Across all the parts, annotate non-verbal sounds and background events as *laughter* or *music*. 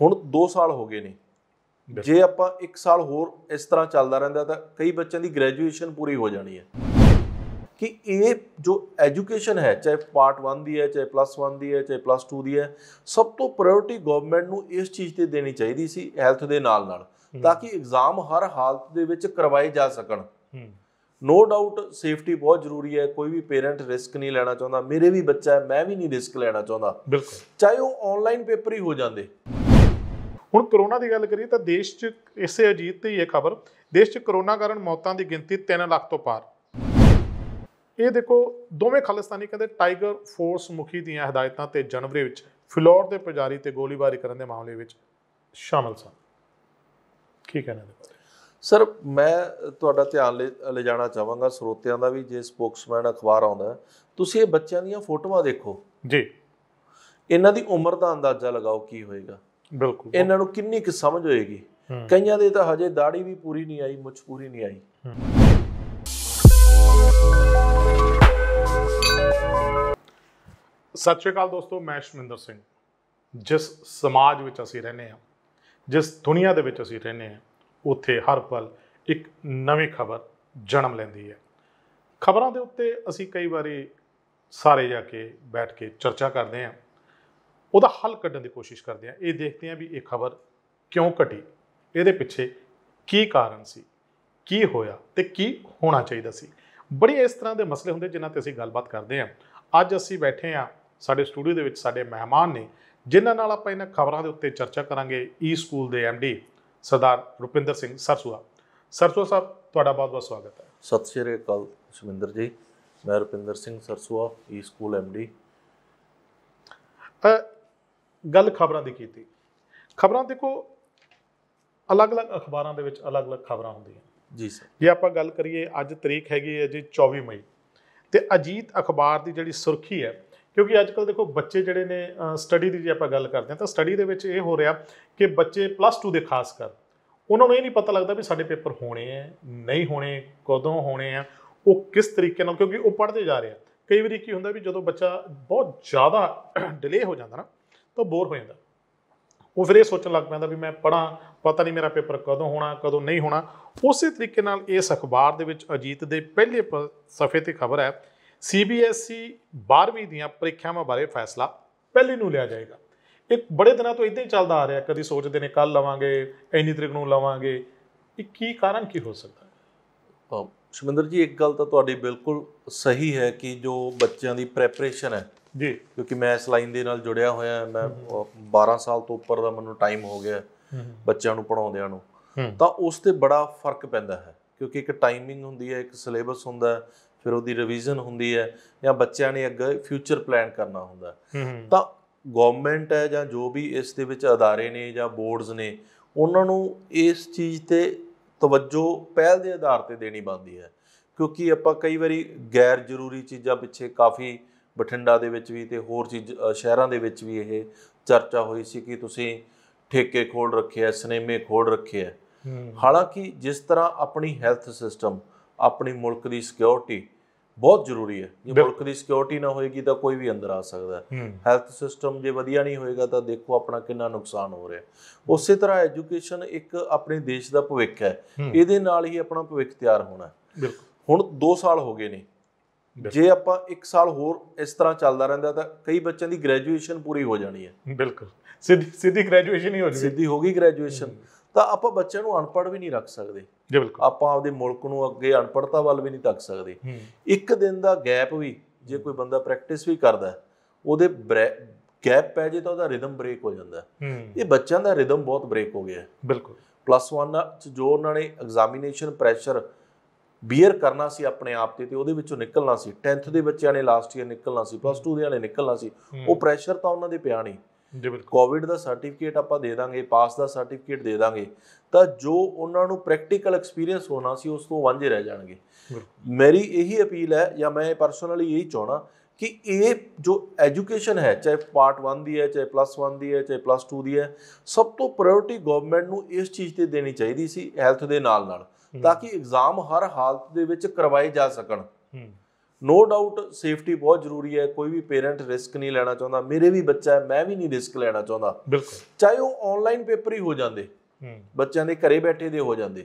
ਹੁਣ 2 ਸਾਲ ਹੋ ਗਏ ਨੇ ਜੇ ਆਪਾਂ 1 ਸਾਲ ਹੋਰ ਇਸ ਤਰ੍ਹਾਂ ਚੱਲਦਾ ਰਹਿੰਦਾ ਤਾਂ ਕਈ ਬੱਚਿਆਂ ਦੀ ਗ੍ਰੈਜੂਏਸ਼ਨ ਪੂਰੀ ਹੋ ਜਾਣੀ ਹੈ ਕਿ ਇਹ ਜੋ ਐਜੂਕੇਸ਼ਨ ਹੈ ਚਾਹੇ ਪਾਰਟ 1 ਦੀ ਹੈ ਚਾਹੇ ਪਲੱਸ 1 ਦੀ ਹੈ ਚਾਹੇ ਪਲੱਸ 2 ਦੀ ਹੈ ਸਭ ਤੋਂ ਪ੍ਰਾਇੋਰਟੀ ਗਵਰਨਮੈਂਟ ਨੂੰ ਇਸ ਚੀਜ਼ ਤੇ ਦੇਣੀ ਚਾਹੀਦੀ ਸੀ ਹੈਲਥ ਦੇ ਨਾਲ ਨਾਲ ਤਾਂ ਕਿ ਐਗਜ਼ਾਮ ਹਰ ਹਾਲਤ ਦੇ ਵਿੱਚ ਕਰਵਾਏ ਜਾ ਸਕਣ ਨੋ ਡਾਊਟ ਸੇਫਟੀ ਬਹੁਤ ਜ਼ਰੂਰੀ ਹੈ ਕੋਈ ਵੀ ਪੇਰੈਂਟ ਰਿਸਕ ਨਹੀਂ ਲੈਣਾ ਚਾਹੁੰਦਾ ਮੇਰੇ ਵੀ ਬੱਚਾ ਹੈ ਮੈਂ ਵੀ ਨਹੀਂ ਰਿਸਕ ਲੈਣਾ ਚਾਹੁੰਦਾ ਬਿਲਕੁਲ ਚਾਹੇ ਉਹ ਆਨਲਾਈਨ ਪੇਪਰ ਹੀ ਹੋ ਜਾਂਦੇ ਹੁਣ ਕਰੋਨਾ ਦੀ ਗੱਲ ਕਰੀਏ ਤਾਂ ਦੇਸ਼ 'ਚ ਇਸੇ ਅਜੀਤ ਤੇ ਹੀ ਇਹ ਖਬਰ ਦੇਸ਼ 'ਚ ਕਰੋਨਾ ਕਾਰਨ ਮੌਤਾਂ ਦੀ ਗਿਣਤੀ 3 ਲੱਖ ਤੋਂ ਪਾਰ ਇਹ ਦੇਖੋ ਦੋਵੇਂ ਖਾਲਿਸਤਾਨੀ ਕਹਿੰਦੇ ਟਾਈਗਰ ਫੋਰਸ ਮੁਖੀ ਦੀਆਂ ਹਦਾਇਤਾਂ ਤੇ ਜਨਵਰੀ ਵਿੱਚ ਫਲੋਰ ਦੇ ਪੁਜਾਰੀ ਤੇ ਗੋਲੀਬਾਰੀ ਕਰਨ ਦੇ ਮਾਮਲੇ ਵਿੱਚ ਸ਼ਾਮਲ ਸਨ ਕੀ ਕਹਿਣਾ ਸਰ ਮੈਂ ਤੁਹਾਡਾ ਧਿਆਨ ਲੈ ਜਾਣਾ ਚਾਹਾਂਗਾ ਸਰੋਤਿਆਂ ਦਾ ਵੀ ਜੇ ਸਪੋਕਸਮੈਨ ਅਖਬਾਰ ਆਉਂਦਾ ਤੁਸੀਂ ਇਹ ਬੱਚਿਆਂ ਦੀਆਂ ਫੋਟੋਆਂ ਦੇਖੋ ਜੀ ਇਹਨਾਂ ਦੀ ਉਮਰ ਦਾ ਅੰਦਾਜ਼ਾ ਲਗਾਓ ਕੀ ਹੋਏਗਾ ਬਿਲਕੁਲ ਇਹਨਾਂ ਨੂੰ ਕਿੰਨੀ ਕਿ ਸਮਝ ਹੋਏਗੀ ਕਈਆਂ ਦੇ ਤਾਂ ਹਜੇ ਦਾੜੀ ਵੀ ਪੂਰੀ ਨਹੀਂ ਆਈ ਮੁੱਛ ਪੂਰੀ ਨਹੀਂ ਆਈ ਸਤਿ ਸ਼੍ਰੀ ਅਕਾਲ ਦੋਸਤੋ ਮੈਂ ਸ਼ਮਿੰਦਰ ਸਿੰਘ ਜਿਸ ਸਮਾਜ ਵਿੱਚ ਅਸੀਂ ਰਹਿੰਦੇ ਹਾਂ ਜਿਸ ਦੁਨੀਆ ਦੇ ਵਿੱਚ ਅਸੀਂ ਰਹਿੰਦੇ ਹਾਂ ਉੱਥੇ ਹਰ ਪਲ ਇੱਕ ਨਵੀਂ ਖਬਰ ਜਨਮ ਲੈਂਦੀ ਹੈ ਖਬਰਾਂ ਦੇ ਉੱਤੇ ਅਸੀਂ ਕਈ ਵਾਰੀ ਸਾਰੇ ਜਾ ਕੇ ਬੈਠ ਕੇ ਚਰਚਾ ਕਰਦੇ ਹਾਂ ਉਹਦਾ ਹੱਲ ਕੱਢਣ ਦੀ ਕੋਸ਼ਿਸ਼ ਕਰਦੇ ਆ ਇਹ ਦੇਖਦੇ ਆ ਵੀ ਇਹ ਖਬਰ ਕਿਉਂ ਘਟੀ ਇਹਦੇ ਪਿੱਛੇ ਕੀ ਕਾਰਨ ਸੀ ਕੀ ਹੋਇਆ ਤੇ ਕੀ ਹੋਣਾ ਚਾਹੀਦਾ ਸੀ ਬੜੀ ਇਸ ਤਰ੍ਹਾਂ ਦੇ ਮਸਲੇ ਹੁੰਦੇ ਜਿਨ੍ਹਾਂ ਤੇ ਅਸੀਂ ਗੱਲਬਾਤ ਕਰਦੇ ਆ ਅੱਜ ਅਸੀਂ ਬੈਠੇ ਆ ਸਾਡੇ ਸਟੂਡੀਓ ਦੇ ਵਿੱਚ ਸਾਡੇ ਮਹਿਮਾਨ ਨੇ ਜਿਨ੍ਹਾਂ ਨਾਲ ਆਪਾਂ ਇਹਨਾਂ ਖਬਰਾਂ ਦੇ ਉੱਤੇ ਚਰਚਾ ਕਰਾਂਗੇ ਈ ਸਕੂਲ ਦੇ ਐਮਡੀ ਸਰਦਾਰ ਰੁਪਿੰਦਰ ਸਿੰਘ ਸਰਸੂਆ ਸਰਸੂਆ ਸਾਹਿਬ ਤੁਹਾਡਾ ਬਹੁਤ-ਬਹੁਤ ਸਵਾਗਤ ਹੈ ਸਤਿ ਸ਼੍ਰੀ ਅਕਾਲ ਸੁਮਿੰਦਰ ਜੀ ਮੈਂ Rupinder Singh Sarsua E school MD ਗੱਲ ਖਬਰਾਂ ਦੀ ਕੀਤੀ ਖਬਰਾਂ ਦੇਖੋ ਅਲੱਗ-ਅਲੱਗ ਅਖਬਾਰਾਂ ਦੇ ਵਿੱਚ ਅਲੱਗ-ਅਲੱਗ ਖਬਰਾਂ ਹੁੰਦੀਆਂ ਜੀ ਸਰ ਜੇ ਆਪਾਂ ਗੱਲ ਕਰੀਏ ਅੱਜ ਤਰੀਕ ਹੈਗੀ ਹੈ ਜੀ 24 ਮਈ ਤੇ ਅਜੀਤ ਅਖਬਾਰ ਦੀ ਜਿਹੜੀ ਸੁਰਖੀ ਹੈ ਕਿਉਂਕਿ ਅੱਜ ਕੱਲ ਦੇਖੋ ਬੱਚੇ ਜਿਹੜੇ ਨੇ ਸਟੱਡੀ ਦੀ ਜੇ ਆਪਾਂ ਗੱਲ ਕਰਦੇ ਹਾਂ ਤਾਂ ਸਟੱਡੀ ਦੇ ਵਿੱਚ ਇਹ ਹੋ ਰਿਹਾ ਕਿ ਬੱਚੇ ਪਲੱਸ 2 ਦੇ ਖਾਸ ਕਰ ਉਹਨਾਂ ਨੂੰ ਇਹ ਨਹੀਂ ਪਤਾ ਲੱਗਦਾ ਵੀ ਸਾਡੇ ਪੇਪਰ ਹੋਣੇ ਆ ਨਹੀਂ ਹੋਣੇ ਕਦੋਂ ਹੋਣੇ ਆ ਉਹ ਕਿਸ ਤਰੀਕੇ ਨਾਲ ਕਿਉਂਕਿ ਉਹ ਪੜ੍ਹਦੇ ਜਾ ਰਹੇ ਆ ਕਈ ਵਾਰੀ ਕੀ ਹੁੰਦਾ ਵੀ ਜਦੋਂ ਬੱਚਾ ਬਹੁਤ ਜ਼ਿਆਦਾ ਡਿਲੇ ਹੋ ਜਾਂਦਾ ਨਾ ਤਾਂ ਬੋਰ ਹੋ ਜਾਂਦਾ ਉਹ ਫਿਰ ਇਹ ਸੋਚਣ ਲੱਗ ਪੈਂਦਾ ਵੀ ਮੈਂ ਪੜਾਂ ਪਤਾ ਨਹੀਂ ਮੇਰਾ ਪੇਪਰ ਕਦੋਂ ਹੋਣਾ ਕਦੋਂ ਨਹੀਂ ਹੋਣਾ ਉਸੇ ਤਰੀਕੇ ਨਾਲ ਇਸ ਅਖਬਾਰ ਦੇ ਵਿੱਚ ਅਜੀਤ ਦੇ ਪਹਿਲੇ ਸਫੇ ਤੇ ਖਬਰ ਹੈ ਸੀਬੀਐਸਈ e 12ਵੀਂ ਦੀਆਂ ਪ੍ਰੀਖਿਆਵਾਂ ਬਾਰੇ ਫੈਸਲਾ ਪਹਿਲੇ ਨੂੰ ਲਿਆ ਜਾਏਗਾ ਇਹ ਬੜੇ ਦਿਨਾਂ ਤੋਂ ਇਦਾਂ ਹੀ ਚੱਲਦਾ ਆ ਰਿਹਾ ਕਦੀ ਸੋਚਦੇ ਨੇ ਕੱਲ ਲਵਾਂਗੇ ਐਨੀ ਤਰੀਕ ਨੂੰ ਲਵਾਂਗੇ ਇਹ ਕੀ ਕਾਰਨ ਕੀ ਹੋ ਸਕਦਾ ਹੈ ਸ਼ਮਿੰਦਰ ਜੀ ਇੱਕ ਗੱਲ ਤਾਂ ਤੁਹਾਡੀ ਬਿਲਕੁਲ ਸਹੀ ਹੈ ਕਿ ਜੋ ਬੱਚਿਆਂ ਦੀ ਪ੍ਰੈਪਰੇਸ਼ਨ ਹੈ ਜੀ ਕਿਉਂਕਿ ਮੈਂ ਇਸ ਲਾਈਨ ਦੇ ਨਾਲ ਜੁੜਿਆ ਹੋਇਆ ਮੈਂ 12 ਸਾਲ ਤੋਂ ਉੱਪਰ ਦਾ ਮੈਨੂੰ ਟਾਈਮ ਹੋ ਗਿਆ ਬੱਚਿਆਂ ਨੂੰ ਪੜਾਉਂਦਿਆਂ ਨੂੰ ਤਾਂ ਉਸ ਤੇ ਬੜਾ ਫਰਕ ਪੈਂਦਾ ਹੈ ਕਿਉਂਕਿ ਇੱਕ ਟਾਈਮਿੰਗ ਹੁੰਦੀ ਹੈ ਇੱਕ ਸਿਲੇਬਸ ਹੁੰਦਾ ਹੈ ਫਿਰ ਉਹਦੀ ਰਿਵੀਜ਼ਨ ਹੁੰਦੀ ਹੈ ਜਾਂ ਬੱਚਿਆਂ ਨੇ ਅੱਗੇ ਫਿਊਚਰ ਪਲਾਨ ਕਰਨਾ ਹੁੰਦਾ ਤਾਂ ਗਵਰਨਮੈਂਟ ਹੈ ਜਾਂ ਜੋ ਵੀ ਇਸ ਦੇ ਵਿੱਚ ਅਦਾਰੇ ਨੇ ਜਾਂ ਬੋਰਡਸ ਨੇ ਉਹਨਾਂ ਨੂੰ ਇਸ ਚੀਜ਼ ਤੇ ਤਵੱਜੋ ਪਹਿਲ ਦੇ ਆਧਾਰ ਤੇ ਦੇਣੀ ਬਣਦੀ ਹੈ ਕਿਉਂਕਿ ਆਪਾਂ ਕਈ ਵਾਰੀ ਗੈਰ ਜ਼ਰੂਰੀ ਚੀਜ਼ਾਂ ਪਿੱਛੇ ਕਾਫੀ ਬਠਿੰਡਾ ਦੇ ਵਿੱਚ ਵੀ ਤੇ ਹੋਰ ਚੀਜ਼ ਸ਼ਹਿਰਾਂ ਦੇ ਵਿੱਚ ਵੀ ਇਹ ਚਰਚਾ ਹੋਈ ਸੀ ਕਿ ਤੁਸੀਂ ਠੇਕੇ ਖੋਲ ਰੱਖਿਆ ਸਿਨੇਮੇ ਖੋਲ ਰੱਖਿਆ ਹਾਲਾਂਕਿ ਜਿਸ ਤਰ੍ਹਾਂ ਆਪਣੀ ਹੈਲਥ ਸਿਸਟਮ ਆਪਣੀ ਮੁਲਕ ਦੀ ਸਿਕਿਉਰਿਟੀ ਬਹੁਤ ਜ਼ਰੂਰੀ ਹੈ ਜੇ ਮੁਲਕ ਦੀ ਸਿਕਿਉਰਿਟੀ ਨਾ ਹੋਏਗੀ ਤਾਂ ਕੋਈ ਵੀ ਅੰਦਰ ਆ ਸਕਦਾ ਹੈ ਹੈਲਥ ਸਿਸਟਮ ਜੇ ਵਧੀਆ ਨਹੀਂ ਹੋਏਗਾ ਤਾਂ ਦੇਖੋ ਆਪਣਾ ਕਿੰਨਾ ਨੁਕਸਾਨ ਹੋ ਰਿਹਾ ਉਸੇ ਤਰ੍ਹਾਂ ਐਜੂਕੇਸ਼ਨ ਇੱਕ ਆਪਣੇ ਦੇਸ਼ ਦਾ ਭਵਿੱਖ ਹੈ ਇਹਦੇ ਨਾਲ ਹੀ ਆਪਣਾ ਭਵਿੱਖ ਤਿਆਰ ਹੋਣਾ ਹੁਣ 2 ਸਾਲ ਹੋ ਗਏ ਨੇ ਜੇ ਆਪਾਂ 1 ਸਾਲ ਹੋਰ ਇਸ ਤਰ੍ਹਾਂ ਚੱਲਦਾ ਰਹਿੰਦਾ ਤਾਂ ਕਈ ਬੱਚਿਆਂ ਦੀ ਗ੍ਰੈਜੂਏਸ਼ਨ ਪੂਰੀ ਹੋ ਜਾਣੀ ਹੈ ਬਿਲਕੁਲ ਸਿੱਧੀ ਸਿੱਧੀ ਗ੍ਰੈਜੂਏਸ਼ਨ ਹੀ ਹੋ ਜੂਗੀ ਸਿੱਧੀ ਹੋ ਗਈ ਗ੍ਰੈਜੂਏਸ਼ਨ ਤਾਂ ਆਪਾਂ ਬੱਚਿਆਂ ਨੂੰ ਅਨਪੜ੍ਹ ਵੀ ਨਹੀਂ ਰੱਖ ਸਕਦੇ ਜੀ ਬਿਲਕੁਲ ਆਪਾਂ ਆਪਦੇ ਮੁਲਕ ਨੂੰ ਅੱਗੇ ਅਨਪੜ੍ਹਤਾ ਵੱਲ ਵੀ ਨਹੀਂ ਤੱਕ ਸਕਦੇ ਇੱਕ ਦਿਨ ਦਾ ਗੈਪ ਵੀ ਜੇ ਕੋਈ ਬੰਦਾ ਪ੍ਰੈਕਟਿਸ ਵੀ ਕਰਦਾ ਉਹਦੇ ਗੈਪ ਪੈ ਜੇ ਤਾਂ ਉਹਦਾ ਰਿਦਮ ਬ੍ਰੇਕ ਹੋ ਜਾਂਦਾ ਇਹ ਬੱਚਿਆਂ ਦਾ ਰਿਦਮ ਬਹੁਤ ਬ੍ਰੇਕ ਹੋ ਗਿਆ ਬਿਲਕੁਲ ਪਲੱਸ 1 ਚ ਜੋ ਉਹਨਾਂ ਨੇ ਐਗਜ਼ਾਮੀਨੇਸ਼ਨ ਪ੍ਰੈਸ਼ਰ ਬੀਅਰ ਕਰਨਾ ਸੀ ਆਪਣੇ ਆਪ ਤੇ ਤੇ ਉਹਦੇ ਵਿੱਚੋਂ ਨਿਕਲਣਾ ਸੀ 10th ਦੇ ਬੱਚਿਆਂ ਨੇ ਲਾਸਟ ਈਅਰ ਨਿਕਲਣਾ ਸੀ ਪਲੱਸ 2 ਦੇ ਵਾਲੇ ਨਿਕਲਣਾ ਸੀ ਉਹ ਪ੍ਰੈਸ਼ਰ ਤਾਂ ਉਹਨਾਂ ਦੇ ਪਿਆ ਨਹੀਂ ਜੀ ਬਿਲਕੁਲ ਕੋਵਿਡ ਦਾ ਸਰਟੀਫਿਕੇਟ ਆਪਾਂ ਦੇ ਦਾਂਗੇ ਪਾਸ ਦਾ ਸਰਟੀਫਿਕੇਟ ਦੇ ਦਾਂਗੇ ਤਾਂ ਜੋ ਉਹਨਾਂ ਨੂੰ ਪ੍ਰੈਕਟੀਕਲ ਐਕਸਪੀਰੀਅੰਸ ਹੋਣਾ ਸੀ ਉਸ ਤੋਂ ਵਾਂਝੇ ਰਹਿ ਜਾਣਗੇ ਮੇਰੀ ਇਹੀ ਅਪੀਲ ਹੈ ਜਾਂ ਮੈਂ ਪਰਸਨਲੀ ਇਹੀ ਚਾਹਣਾ ਕਿ ਇਹ ਜੋ ਐਜੂਕੇਸ਼ਨ ਹੈ ਚਾਹੇ ਪਾਰਟ 1 ਦੀ ਹੈ ਚਾਹੇ ਪਲੱਸ 1 ਦੀ ਹੈ ਚਾਹੇ ਪਲੱਸ 2 ਦੀ ਹੈ ਸਭ ਤੋਂ ਪ੍ਰਾਇੋਰਟੀ ਗਵਰਨਮੈਂਟ ਨੂੰ ਇਸ ਚੀਜ਼ ਤੇ ਦੇਣੀ ਚਾਹੀਦੀ ਸੀ ਹੈਲਥ ਦੇ ਨਾਲ ਨਾਲ ਤਾਂ ਕਿ ਐਗਜ਼ਾਮ ਹਰ ਹਾਲਤ ਦੇ ਵਿੱਚ ਕਰਵਾਏ ਜਾ ਸਕਣ ਨੋ ਡਾਊਟ ਸੇਫਟੀ ਬਹੁਤ ਜ਼ਰੂਰੀ ਹੈ ਕੋਈ ਵੀ ਪੇਰੈਂਟ ਰਿਸਕ ਨਹੀਂ ਲੈਣਾ ਚਾਹੁੰਦਾ ਮੇਰੇ ਵੀ ਬੱਚਾ ਹੈ ਮੈਂ ਵੀ ਨਹੀਂ ਰਿਸਕ ਲੈਣਾ ਚਾਹੁੰਦਾ ਬਿਲਕੁਲ ਚਾਹੇ ਉਹ ਆਨਲਾਈਨ ਪੇਪਰ ਹੀ ਹੋ ਜਾਂਦੇ ਬੱਚਿਆਂ ਦੇ ਘਰੇ ਬੈਠੇ ਦੇ ਹੋ ਜਾਂਦੇ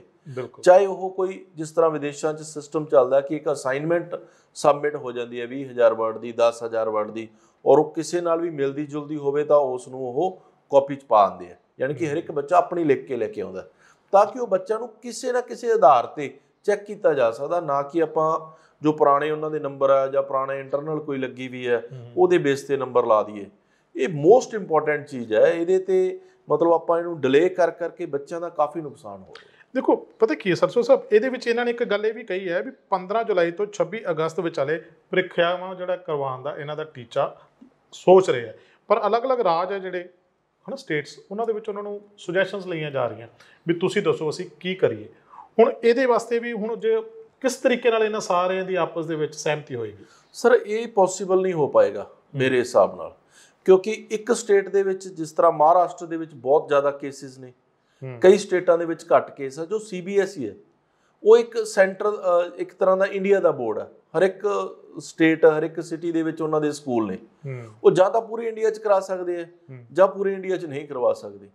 ਚਾਹੇ ਉਹ ਕੋਈ ਜਿਸ ਤਰ੍ਹਾਂ ਵਿਦੇਸ਼ਾਂ 'ਚ ਸਿਸਟਮ ਚੱਲਦਾ ਕਿ ਇੱਕ ਅਸਾਈਨਮੈਂਟ ਸਬਮਿਟ ਹੋ ਜਾਂਦੀ ਹੈ 20000 ਵਰਡ ਦੀ 10000 ਵਰਡ ਦੀ ਔਰ ਉਹ ਕਿਸੇ ਨਾਲ ਵੀ ਮਿਲਦੀ ਜੁਲਦੀ ਹੋਵੇ ਤਾਂ ਉਸ ਨੂੰ ਉਹ ਕਾਪੀ 'ਚ ਪਾ ਦਿੰਦੇ ਆ ਯਾਨੀ ਕਿ ਹਰ ਇੱਕ ਬੱਚਾ ਆਪਣੀ ਲਿਖ ਕੇ ਲੈ ਕੇ ਆਉਂਦਾ ਤਾਂ ਕਿ ਉਹ ਬੱਚਾ ਨੂੰ ਕਿਸੇ ਨਾ ਕਿਸੇ ਆਧਾਰ ਤੇ ਚੈੱਕ ਕੀਤਾ ਜਾ ਸਕਦਾ ਨਾ ਕਿ ਆਪਾਂ ਜੋ ਪੁਰਾਣੇ ਉਹਨਾਂ ਦੇ ਨੰਬਰ ਆ ਜਾਂ ਪੁਰਾਣੇ ਇੰਟਰਨਲ ਕੋਈ ਲੱਗੀ ਵੀ ਹੈ ਉਹਦੇ ਬੇਸ ਤੇ ਨੰਬਰ ਲਾ ਦਈਏ ਇਹ ਮੋਸਟ ਇੰਪੋਰਟੈਂਟ ਚੀਜ਼ ਹੈ ਇਹਦੇ ਤੇ ਮਤਲਬ ਆਪਾਂ ਇਹਨੂੰ ਡਿਲੇ ਕਰ ਕਰਕੇ ਬੱਚਿਆਂ ਦਾ ਕਾਫੀ ਨੁਕਸਾਨ ਹੋ ਰਿਹਾ ਦੇਖੋ ਪਤਾ ਕੀ ਹੈ ਸਰਸੋ ਸਾਹਿਬ ਇਹਦੇ ਵਿੱਚ ਇਹਨਾਂ ਨੇ ਇੱਕ ਗੱਲ ਇਹ ਵੀ ਕਹੀ ਹੈ ਵੀ 15 ਜੁਲਾਈ ਤੋਂ 26 ਅਗਸਤ ਵਿਚਾਲੇ ਪ੍ਰੀਖਿਆਵਾਂ ਜਿਹੜਾ ਕਰਵਾਉਣ ਦਾ ਇਹਨਾਂ ਦਾ ਟੀਚਾ ਸੋਚ ਰਿਹਾ ਹੈ ਪਰ ਅਲੱਗ-ਅਲੱਗ ਰਾਜ ਹੈ ਜਿਹੜੇ ਹਨਾ ਸਟੇਟਸ ਉਹਨਾਂ ਦੇ ਵਿੱਚ ਉਹਨਾਂ ਨੂੰ ਸੁਜੈਸ਼ਨਸ ਲਈਆਂ ਜਾ ਰਹੀਆਂ ਵੀ ਤੁਸੀਂ ਦੱਸੋ ਅਸੀਂ ਕੀ ਕਰੀਏ ਹੁਣ ਇਹਦੇ ਵਾਸਤੇ ਵੀ ਹੁਣ ਜੇ ਕਿਸ ਤਰੀਕੇ ਨਾਲ ਇਹਨਾਂ ਸਾਰਿਆਂ ਦੀ ਆਪਸ ਦੇ ਵਿੱਚ ਸਹਿਮਤੀ ਹੋਏਗੀ ਸਰ ਇਹ ਪੋਸੀਬਲ ਨਹੀਂ ਹੋ ਪਾਏਗਾ ਮੇਰੇ ਹਿਸਾਬ ਨਾਲ ਕਿਉਂਕਿ ਇੱਕ ਸਟੇਟ ਦੇ ਵਿੱਚ ਜਿਸ ਤਰ੍ਹਾਂ ਮਹਾਰਾਸ਼ਟਰ ਦੇ ਵਿੱਚ ਬਹੁਤ ਜ਼ਿਆਦਾ ਕੇਸਿਸ ਨੇ ਕਈ ਸਟੇਟਾਂ ਦੇ ਵਿੱਚ ਘੱਟ ਕੇਸ ਆ ਜੋ ਸੀਬੀਐਸਈ ਹੈ ਉਹ ਇੱਕ ਸੈਂਟਰਲ ਇੱਕ ਤਰ੍ਹਾਂ ਦਾ ਇੰਡੀਆ ਦਾ ਬੋਰਡ ਹੈ ਹਰ ਇੱਕ ਸਟੇਟ ਹਰ ਇੱਕ ਸਿਟੀ ਦੇ ਵਿੱਚ ਉਹਨਾਂ ਦੇ ਸਕੂਲ ਨੇ ਉਹ ਜਾਂ ਤਾਂ ਪੂਰੇ ਇੰਡੀਆ 'ਚ ਕਰਾ ਸਕਦੇ ਆ ਜਾਂ ਪੂਰੇ ਇੰਡੀਆ 'ਚ ਨਹੀਂ ਕਰਵਾ ਸਕਦੇ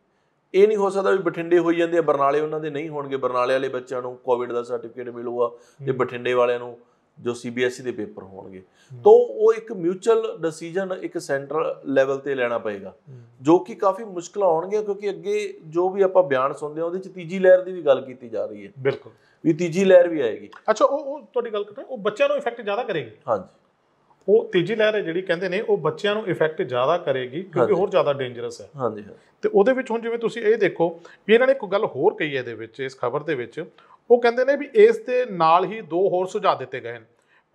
ਇਹ ਨਹੀਂ ਹੋ ਸਕਦਾ ਵੀ ਬਠਿੰਡੇ ਹੋਈ ਜਾਂਦੇ ਆ ਬਰਨਾਲੇ ਉਹਨਾਂ ਦੇ ਨਹੀਂ ਹੋਣਗੇ ਬਰਨਾਲੇ ਵਾਲੇ ਬੱਚਿਆਂ ਨੂੰ ਕੋਵਿਡ ਦਾ ਸਰਟੀਫਿਕੇਟ ਮਿਲੂਗਾ ਤੇ ਬਠਿੰਡੇ ਵਾਲਿਆਂ ਨੂੰ ਜੋ ਸੀਬੀਐਸਈ e ਦੇ ਪੇਪਰ ਹੋਣਗੇ ਤਾਂ ਉਹ ਇੱਕ ਮਿਊਚੁਅਲ ਡਿਸੀਜਨ ਇੱਕ ਸੈਂਟਰਲ ਲੈਵਲ ਤੇ ਲੈਣਾ ਪਏਗਾ ਜੋ ਕਿ ਕਾਫੀ ਮੁਸ਼ਕਲ ਆਉਣਗੇ ਕਿਉਂਕਿ ਅੱਗੇ ਜੋ ਵੀ ਆਪਾਂ ਬਿਆਨ ਸੁਣਦੇ ਆ ਉਹਦੇ ਚ ਤੀਜੀ ਲਹਿਰ ਦੀ ਵੀ ਗੱਲ ਕੀਤੀ ਜਾ ਰਹੀ ਹੈ ਬਿਲਕੁਲ ਵੀ ਤੀਜੀ ਲਹਿਰ ਵੀ ਆਏਗੀ ਅੱਛਾ ਉਹ ਤੁਹਾਡੀ ਗੱਲ ਕਰ ਉਹ ਬੱਚਿਆਂ ਨੂੰ ਇਫੈਕਟ ਜ਼ਿਆਦਾ ਕਰੇਗੀ ਹਾਂਜੀ ਉਹ ਤੀਜੀ ਲਹਿਰ ਹੈ ਜਿਹੜੀ ਕਹਿੰਦੇ ਨੇ ਉਹ ਬੱਚਿਆਂ ਨੂੰ ਇਫੈਕਟ ਜ਼ਿਆਦਾ ਕਰੇਗੀ ਕਿਉਂਕਿ ਹੋਰ ਜ਼ਿਆਦਾ ਡੇਂਜਰਸ ਹੈ ਹਾਂਜੀ ਹਾਂ ਤੇ ਉਹਦੇ ਵਿੱਚ ਹੁਣ ਜਿਵੇਂ ਤੁਸੀਂ ਇਹ ਦੇਖੋ ਵੀ ਇਹਨਾਂ ਨੇ ਇੱਕ ਗੱਲ ਹੋਰ ਕਹੀ ਹੈ ਇਹਦੇ ਵਿੱਚ ਇਸ ਖਬਰ ਦੇ ਵਿੱਚ ਉਹ ਕਹਿੰਦੇ ਨੇ ਵੀ ਇਸ ਦੇ ਨਾਲ ਹੀ ਦੋ ਹੋਰ ਸੁਝਾਅ ਦਿੱਤੇ ਗਏ ਹਨ